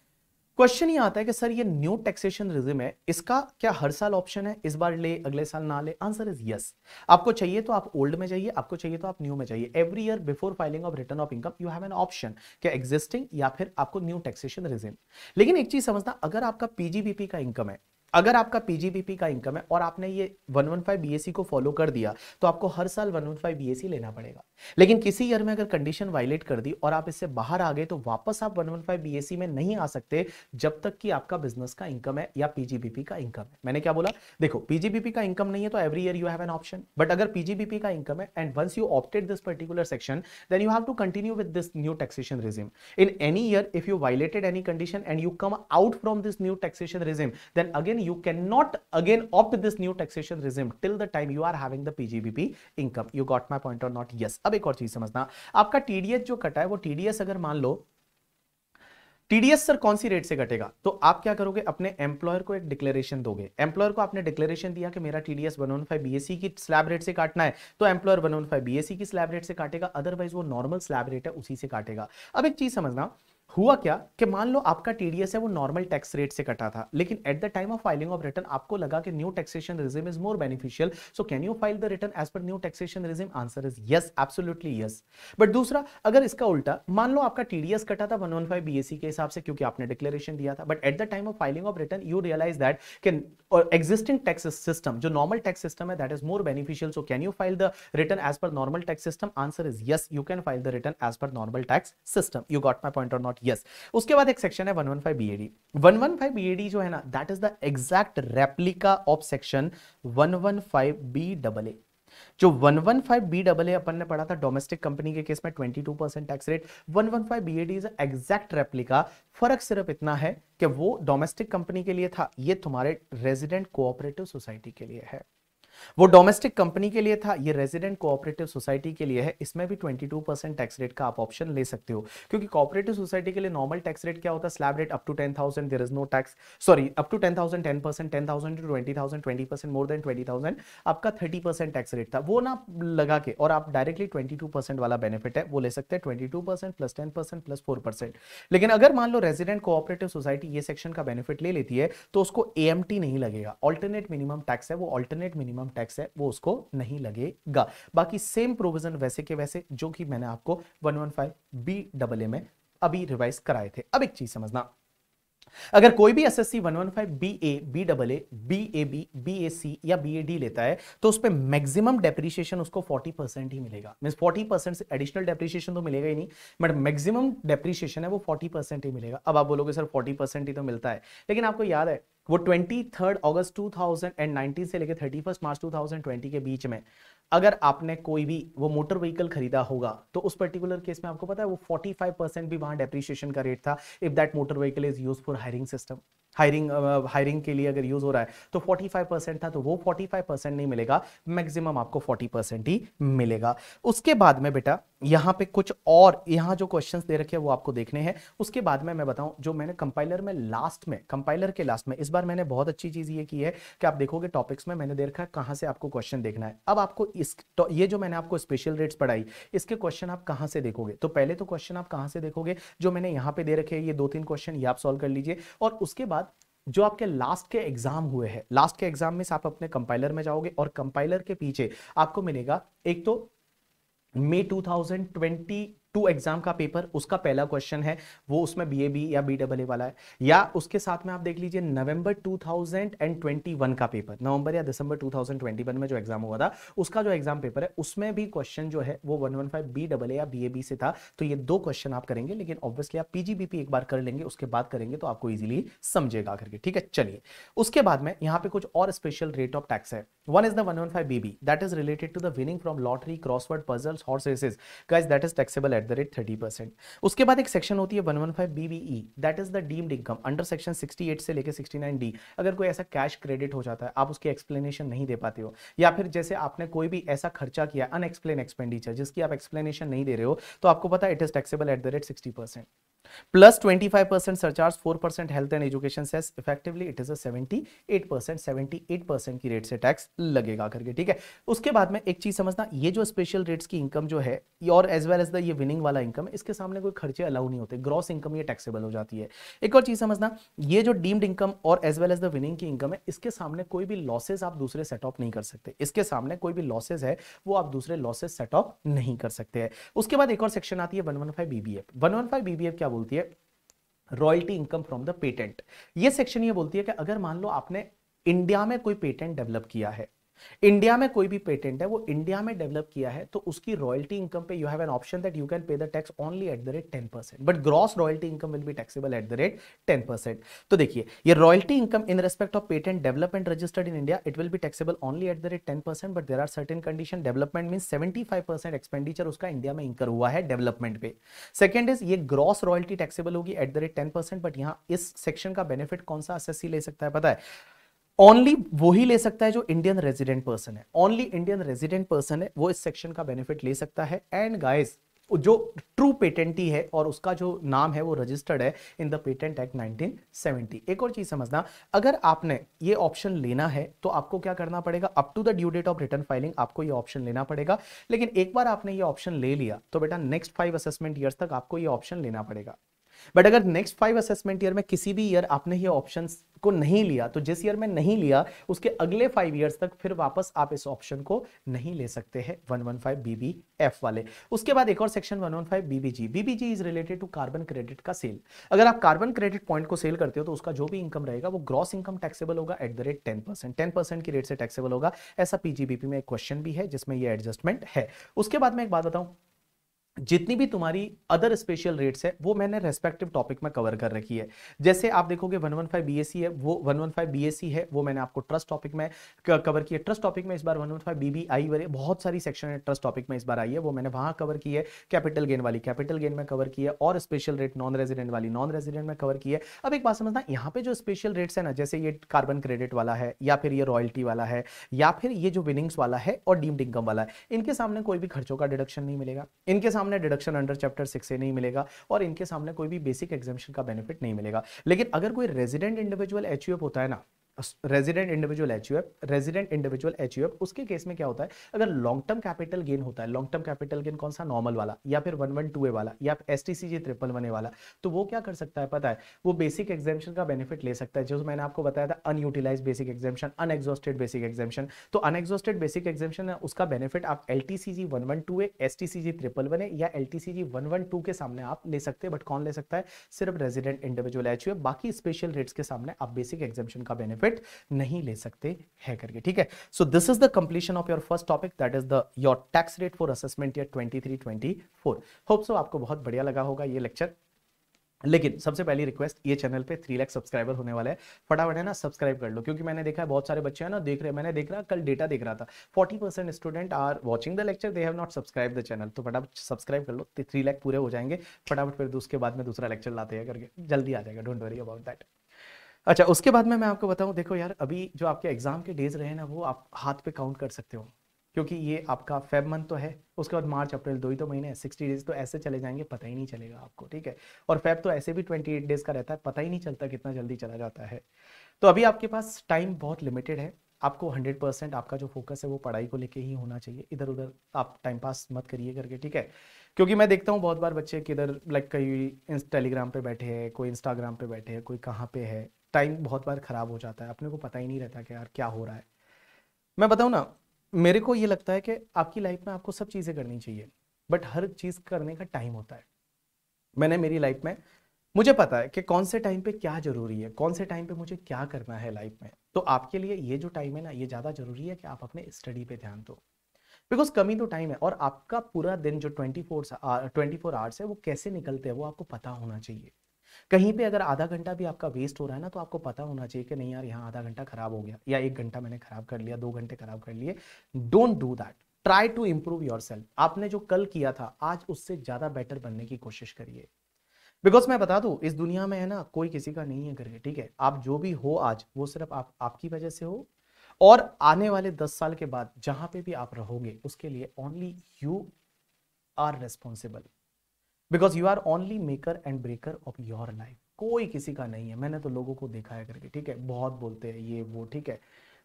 क्वेश्चन ये आता है कि सर ये न्यू टैक्सेशन रिज्यूम है इसका क्या हर साल ऑप्शन है इस बार ले अगले साल ना ले आंसर इज यस आपको चाहिए तो आप ओल्ड में जाइए आपको चाहिए तो आप न्यू में जाइए every year before filing of return of income you have an option क्या एग्जिस्टिंग या फिर आपको न्यू टैक्सेशन रिज्यूम लेकिन एक चीज समझना अगर आपका पीजीबीपी का इनकम है अगर आपका पीजीबीपी का इनकम है और आपने ये 115 बीएससी को फॉलो कर दिया तो आपको हर साल 115 बीएससी लेना पड़ेगा लेकिन किसी ईयर में अगर कंडीशन वायलेट कर दी और आप इससे बाहर आ गए तो वापस आप 115 बीएससी में नहीं आ सकते जब तक कि आपका बिजनेस का इनकम है या पीजीबीपी का इनकम है मैंने क्या बोला देखो पीजीबीपी का इनकम नहीं है तो every year you have an option but अगर पीजीबीपी का इनकम है and once you opted this particular section then you have to continue with this new taxation regime in any year if you violated any condition and you come out from this new taxation regime then again you cannot again opt this new taxation regime till the time you are having the PGBP income. You got my point or not? Yes. अब एक और चीज समझना आपका TDS जो कटा है वो TDS अगर मान लो टीडीएस सर कौन सी रेट से कटेगा तो आप क्या करोगे अपने एम्प्लॉयर को एक डिक्लेरेशन दोगे एम्प्लॉयर को आपने डिक्लेरेशन दिया कि मेरा TDS one one five BSC की स्लैब रेट से काटना है तो employer one one five BSC की स्लैब रेट से काटेगा अदरवाइज वो नॉर्मल स्लैब रेट है उसी से काटेगा अब एक चीज समझना हुआ क्या कि मान लो आपका टीडीएस है वो नॉर्मल टैक्स रेट से कटा था लेकिन at the time of filing of return आपको लगा कि new taxation regime is more beneficial so can you file the return as per new taxation regime answer is yes absolutely yes but दूसरा अगर इसका उल्टा मान लो आपका टीडीएस कटा था वन बीएससी के हिसाब से क्योंकि आपने डिक्लेरेशन दिया था but at the time of filing of return you realize that can और एग्जिस्टिंग टैक्स सिस्टम जो नॉर्मल टैक्स सिस्टम है that is more beneficial so can you file the return as per normal tax system answer is yes you can file the return as per normal tax system you got my point और not yes उसके बाद एक section है 115 BOD 115 BOD जो है ना that is the exact replica of section 115 B double A जो 115 B double ए अपन ने पढ़ा था डोमेस्टिक कंपनी के केस में 22 percent tax rate 115 BAD is exact replica फर्क सिर्फ इतना है कि वो डोमेस्टिक कंपनी के लिए था ये तुम्हारे रेजिडेंट कोऑपरेटिव सोसाइटी के लिए है वो डोमेस्टिक कंपनी के लिए था ये रेजिडेंट कोऑपरेटिव सोसाइटी के लिए है इसमें भी 22 परसेंट टैक्स रेट का आप ऑप्शन ले सकते हो क्योंकि कोऑपरेटिव सोसाइटी के लिए नॉर्मल टैक्स रेट क्या होता है slab rate up to ten thousand there is no tax sorry up to ten thousand ten percent ten thousand to twenty thousand twenty percent more than twenty thousand आपका thirty percent tax rate था वो ना लगा के और आप directly twenty two percent वाला benefit है वो ले सकते हैं twenty two percent plus ten percent plus four percent लेकिन अगर मान लो रेजिडेंट कोऑपरेटिव सोसाइटी ये सेक्शन का बेनिफिट ले लेती है तो उसको ए नहीं लगेगा ऑल्टरनेट मिनिमम टैक्स है वो ऑल्टरनेट मिनिमम टैक्स है वो उसको नहीं लगेगा बाकी सेम प्रोविजन वैसे के वैसे जो कि मैंने आपको 115 बी डबल ए में अभी रिवाइज कराए थे अब एक चीज समझना अगर कोई भी SSC 115 five B A B double A B B B A A C या बी ए डी लेता है तो उस पर मैक्सिमम डेप्रिशिएशन उसको 40 परसेंट ही मिलेगा मीन 40 परसेंट से एडिशनल डेप्रिशिएशन तो मिलेगा ही नहीं बट मैक्सिमम डेप्रिशिएशन है वो 40 परसेंट ही मिलेगा अब आप बोलोगे सर 40 परसेंट ही तो मिलता है लेकिन आपको याद है वो twenty third August two thousand and nineteen से लेकर thirty first March two thousand twenty के बीच में अगर आपने कोई भी वो मोटर व्हीकल खरीदा होगा तो उस पर्टिकुलर केस में आपको पता है वो फोर्टी फाइव परसेंट भी वहाँ डेप्रिशिएशन का रेट था if that motor vehicle is use for hiring system hiring hiring के लिए अगर यूज हो रहा है तो 45 परसेंट था तो वो 45 परसेंट नहीं मिलेगा मैक्सिमम आपको 40 परसेंट ही मिलेगा उसके बाद में बेटा यहाँ पे कुछ और यहाँ जो क्वेश्चंस दे रखे हैं वो आपको देखने हैं उसके बाद में मैं बताऊं जो मैंने कंपाइलर में लास्ट में कंपाइलर के लास्ट में इस बार मैंने बहुत अच्छी चीज़ ये की है कि आप देखोगे टॉपिक्स में मैंने दे रखा है कहाँ से आपको क्वेश्चन देखना है अब आपको इस तो ये जो मैंने आपको स्पेशल रेट्स पढ़ाई इसके क्वेश्चन आप कहाँ से देखोगे तो पहले तो क्वेश्चन आप कहाँ से देखोगे जो मैंने यहाँ पे दे रखे ये दो तीन क्वेश्चन ये आप सॉल्व कर लीजिए और उसके बाद जो आपके लास्ट के एग्जाम हुए हैं लास्ट के एग्जाम में आप अपने कंपाइलर में जाओगे और कंपाइलर के पीछे आपको मिलेगा एक तो मई 2020 टू एग्जाम का पेपर उसका पहला क्वेश्चन है वो उसमें बी ए बी या बी डबल ए वाला है या उसके साथ में आप देख लीजिए नवंबर 2021 का पेपर नवंबर या दिसंबर 2021 में जो एग्जाम हुआ था उसका जो एग्जाम पेपर है उसमें भी क्वेश्चन जो है वो 115 बी डबल ए या बी ए बी से था तो ये दो क्वेश्चन आप करेंगे लेकिन ऑब्वियसली आप पीजीबीपी एक बार कर लेंगे उसके बाद करेंगे तो आपको ईजिली समझेगा करके ठीक है चलिए उसके बाद में यहाँ पे कुछ और स्पेशल रेट ऑफ टैक्स है one is one is B 115bb that is related to the winning from lottery crossword puzzles horse races that is taxable at at the rate thirty percent उसके बाद एक section होती है one one five B B E that is the deemed income under section sixty eight से लेकर sixty nine D अगर कोई ऐसा कैश क्रेडिट हो जाता है आप उसकी एक्सप्लेनेशन नहीं दे पाते हो या फिर जैसे आपने कोई भी ऐसा खर्चा किया अनएक्सप्लेन एक्सपेंडिचर जिसकी आप एक्सप्लेनेशन नहीं दे रहे हो तो आपको पता it is taxable at the rate sixty percent plus 25% surcharge 4% health and education cess effectively it is a 78% percent की रेट से टैक्स लगेगा करके ठीक है उसके बाद में एक चीज समझना ये जो स्पेशल रेट्स की इनकम जो है और एज वेल एज द ये विनिंग वाला इनकम इसके सामने कोई खर्चे अलाउ नहीं होते ग्रॉस इनकम ये टैक्सेबल हो जाती है एक और चीज समझना ये जो डीम्ड इनकम और as well as the winning की इनकम है इसके सामने कोई भी लॉसेज आप दूसरे सेट ऑफ नहीं कर सकते इसके सामने कोई भी लॉसेज है वो आप दूसरे लॉसेज सेट ऑफ नहीं कर सकते हैं उसके बाद एक और सेक्शन आती है 115 वन बीबीएफ वन बीबीएफ क्या बोल बोलती है royalty income from the patent ये सेक्शन ये बोलती है कि अगर मान लो आपने इंडिया में कोई पेटेंट डेवलप किया है इंडिया में कोई भी पेटेंट है वो इंडिया में डेवलप किया है तो उसकी रॉयल्टी इनकम पे you have an option that you can pay the tax only at the rate ten percent but gross royalty income will be taxable at the rate ten percent तो देखिए ये royalty income in respect of patent development registered in India it will be taxable only at the rate ten percent but there are certain condition development mean seventy five percent expenditure उसका India में incur हुआ है development पे second is ये gross royalty taxable होगी at the rate ten percent but यहाँ इस section का बेनिफिट कौन सा एस ले सकता है पता है ओनली वो ही ले सकता है जो इंडियन रेजिडेंट पर्सन है ओनली इंडियन रेजिडेंट पर्सन है वो इस सेक्शन का बेनिफिट ले सकता है एंड गाइस जो ट्रू पेटेंटी है और उसका जो नाम है वो रजिस्टर्ड है इन द पेटेंट एक्ट 1970 एक और चीज समझना अगर आपने ये ऑप्शन लेना है तो आपको क्या करना पड़ेगा up to the due date of return filing आपको ये ऑप्शन लेना पड़ेगा लेकिन एक बार आपने ये ऑप्शन ले लिया तो बेटा नेक्स्ट फाइव असेसमेंट ईयर्स तक आपको ये ऑप्शन लेना पड़ेगा बट अगर नेक्स्ट फाइव असेसमेंट ईयर में किसी भी ईयर आपने ये ऑप्शन को नहीं लिया तो जिस ईयर में नहीं लिया उसके अगले फाइव ईयर्स तक फिर वापस आप इस ऑप्शन को नहीं ले सकते हैं 115 बीबीएफ वाले उसके बाद एक और section 115 BBG BBG is related to carbon credit का सेल अगर आप कार्बन क्रेडिट पॉइंट को सेल करते हो तो उसका जो भी इनकम रहेगा वो ग्रॉस इनकम टैक्सेबल होगा at the rate ten percent ten percent की रेट से टैक्सेबल होगा ऐसा पीजीबीपी में एक क्वेश्चन भी है जिसमें यह एडजस्टमेंट है उसके बाद मैं एक बात बताऊँ जितनी भी तुम्हारी अदर स्पेशल रेट्स है वो मैंने रेस्पेक्टिव टॉपिक में कवर कर रखी है जैसे आप देखोगे 115 सी है वो 115 सी है वो मैंने आपको ट्रस्ट टॉपिक में कवर किया ट्रस्ट टॉपिक में इस बार 115 बी आई वाले बहुत सारी सेक्शन है ट्रस्ट टॉपिक में इस बार आई है वो मैंने वहां कवर की है कैपिटल गेन वाली कैपिटल गेन में कवर की है और स्पेशल रेट नॉन रेजिडेंट वाली नॉन रेजिडेंट में कवर की है अब एक बात समझना यहाँ पे जो स्पेशल रेट्स है ना जैसे ये कार्बन क्रेडिट वाला है या फिर ये रॉयल्टी वाला है या फिर ये जो विनिंग्स वाला है और डीम्ड इनकम वाला है इनके सामने कोई भी खर्चों का डिडक्शन नहीं मिलेगा इनके सामने सामने डिडक्शन अंडर चैप्टर सिक्स से नहीं मिलेगा और इनके सामने कोई भी बेसिक एग्जामेशन का बेनिफिट नहीं मिलेगा लेकिन अगर कोई रेजिडेंट इंडिविजुअल एच होता है ना resident individual H resident individual H उसके केस में क्या होता है अगर लॉन्ग टर्म कैपिटल गेन होता है लॉन्ग टर्म कैपिटल गेन कौन सा नॉर्मल वाला या फिर वन वन टू ए वाला या S T C G triple one A वाला तो वो क्या कर सकता है पता है वो बेसिक एग्जामेशन का बेनिफिट ले सकता है जो मैंने आपको बताया था unutilized basic exemption unexhausted basic exemption तो अनएग्जॉस्टेड बेसिक एग्जामेशन है उसका बेनिफिट आप L T C G one one two A S T C G triple one A या L T C G one one two के सामने आप ले सकते हैं बट कौन ले सकता है सिर्फ रेजिडेंट इंडिविजुअल एच बाकी स्पेशल रेट्स के सामने आप बेसिक एग्जामेशन का बेनिफिट बेनिफिट नहीं ले सकते है करके ठीक है so this is the completion of your first topic that is the your tax rate for assessment year twenty three twenty four hope so आपको बहुत बढ़िया लगा होगा ये लेक्चर लेकिन सबसे पहली रिक्वेस्ट ये चैनल पे थ्री लाख सब्सक्राइबर होने वाला है फटाफट है ना सब्सक्राइब कर लो क्योंकि मैंने देखा है बहुत सारे बच्चे हैं ना देख रहे हैं मैंने देख रहा कल डेटा देख रहा था forty percent student are watching the lecture they have not subscribe the channel तो फटाफट सब्सक्राइब कर लो थ्री लाख पूरे हो जाएंगे फटाफट फिर उसके बाद में दूसरा लेक्चर लाते हैं करके जल्दी आ जाएगा डोंट वरी अबाउट दैट अच्छा उसके बाद में मैं आपको बताऊं देखो यार अभी जो आपके एग्जाम के डेज रहे ना वो आप हाथ पे काउंट कर सकते हो क्योंकि ये आपका फेब मंथ तो है उसके बाद मार्च अप्रैल दो ही तो महीने सिक्सटी डेज तो ऐसे चले जाएंगे पता ही नहीं चलेगा आपको ठीक है और फेब तो ऐसे भी ट्वेंटी एट डेज का रहता है पता ही नहीं चलता कितना जल्दी चला जाता है तो अभी आपके पास टाइम बहुत लिमिटेड है आपको हंड्रेड परसेंट आपका जो फोकस है वो पढ़ाई को लेके ही होना चाहिए इधर उधर आप टाइम पास मत करिए करके ठीक है क्योंकि मैं देखता हूँ बहुत बार बच्चे किधर लाइक कहीं टेलीग्राम पे बैठे हैं कोई इंस्टाग्राम पे बैठे हैं कोई कहाँ पे है टाइम बहुत बार ख़राब हो जाता है अपने को पता ही नहीं रहता कि यार क्या हो रहा है मैं बताऊँ ना मेरे को ये लगता है कि आपकी लाइफ में आपको सब चीज़ें करनी चाहिए बट हर चीज़ करने का टाइम होता है मैंने मेरी लाइफ में मुझे पता है कि कौन से टाइम पे क्या ज़रूरी है कौन से टाइम पे मुझे क्या करना है लाइफ में तो आपके लिए ये जो टाइम है ना ये ज़्यादा ज़रूरी है कि आप अपने स्टडी पे ध्यान दो बिकॉज कमी तो टाइम है और आपका पूरा दिन जो twenty four twenty four hours है वो कैसे निकलते हैं वो आपको पता होना चाहिए कहीं पे अगर आधा घंटा भी आपका वेस्ट हो रहा है ना तो आपको पता होना चाहिए कि नहीं यार यहाँ आधा घंटा खराब हो गया या एक घंटा मैंने खराब कर लिया दो घंटे खराब कर लिए don't do that try to improve your self आपने जो कल किया था आज उससे ज़्यादा बेटर बनने की कोशिश करिए बिकॉज मैं बता दू इस दुनिया में है ना कोई किसी का नहीं है करके ठीक है आप जो भी हो आज वो सिर्फ आप आपकी वजह से हो और आने वाले दस साल के बाद जहां पे भी आप रहोगे उसके लिए only you are responsible because you are only maker and breaker of your life कोई किसी का नहीं है मैंने तो लोगों को देखा है करके ठीक है बहुत बोलते हैं ये वो ठीक है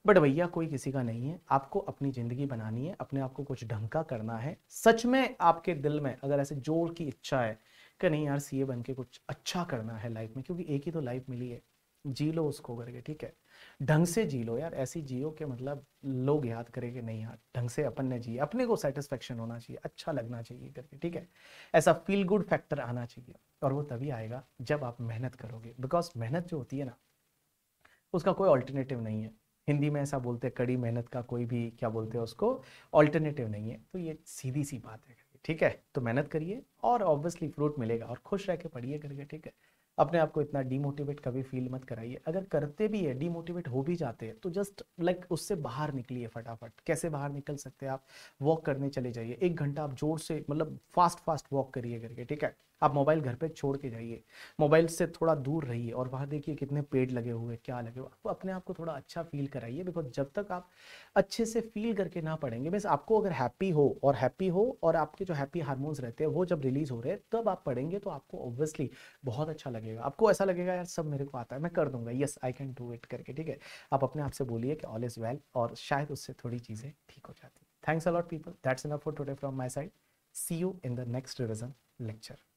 बट भैया कोई किसी का नहीं है आपको अपनी ज़िंदगी बनानी है अपने आप को कुछ ढंग का करना है सच में आपके दिल में अगर ऐसे जोर की इच्छा है कि नहीं यार सीए बन के कुछ अच्छा करना है लाइफ में क्योंकि एक ही तो लाइफ मिली है जी लो उसको करके ठीक है ढंग से जी लो यार ऐसी जियो के मतलब लोग याद करें कि नहीं यार ढंग से अपन ने जिए अपने को सेटिस्फेक्शन होना चाहिए अच्छा लगना चाहिए करके ठीक है ऐसा फील गुड फैक्टर आना चाहिए और वो तभी आएगा जब आप मेहनत करोगे बिकॉज मेहनत जो होती है ना उसका कोई ऑल्टरनेटिव नहीं है हिंदी में ऐसा बोलते हैं कड़ी मेहनत का कोई भी क्या बोलते हैं उसको ऑल्टरनेटिव नहीं है तो ये सीधी सी बात है ठीक है तो मेहनत करिए और ऑब्वियसली फ्रूट मिलेगा और खुश रह के पढ़िए करके ठीक है अपने आप को इतना डीमोटिवेट कभी फील मत कराइए अगर करते भी है डीमोटिवेट हो भी जाते हैं तो जस्ट लाइक like उससे बाहर निकलिए फटाफट कैसे बाहर निकल सकते हैं आप वॉक करने चले जाइए एक घंटा आप जोर से मतलब फास्ट फास्ट वॉक करिए करके ठीक है आप मोबाइल घर पे छोड़ के जाइए मोबाइल से थोड़ा दूर रहिए और वहाँ देखिए कितने पेड़ लगे हुए क्या लगे हुए आपको अपने आप को थोड़ा अच्छा फील कराइए बिकॉज जब तक आप अच्छे से फील करके ना पढ़ेंगे मीन्स आपको अगर हैप्पी हो और हैप्पी हो और आपके जो हैप्पी हारमोन्स रहते हैं वो जब रिलीज हो रहे हैं तब आप पढ़ेंगे तो आपको ऑब्वियसली बहुत अच्छा लगेगा आपको ऐसा लगेगा यार सब मेरे को आता है मैं कर दूंगा yes I can do it करके ठीक है आप अपने आप से बोलिए कि ऑल इज़ वेल और शायद उससे थोड़ी चीज़ें ठीक हो जाती thanks a lot people that's enough for today from my side see you in the next revision lecture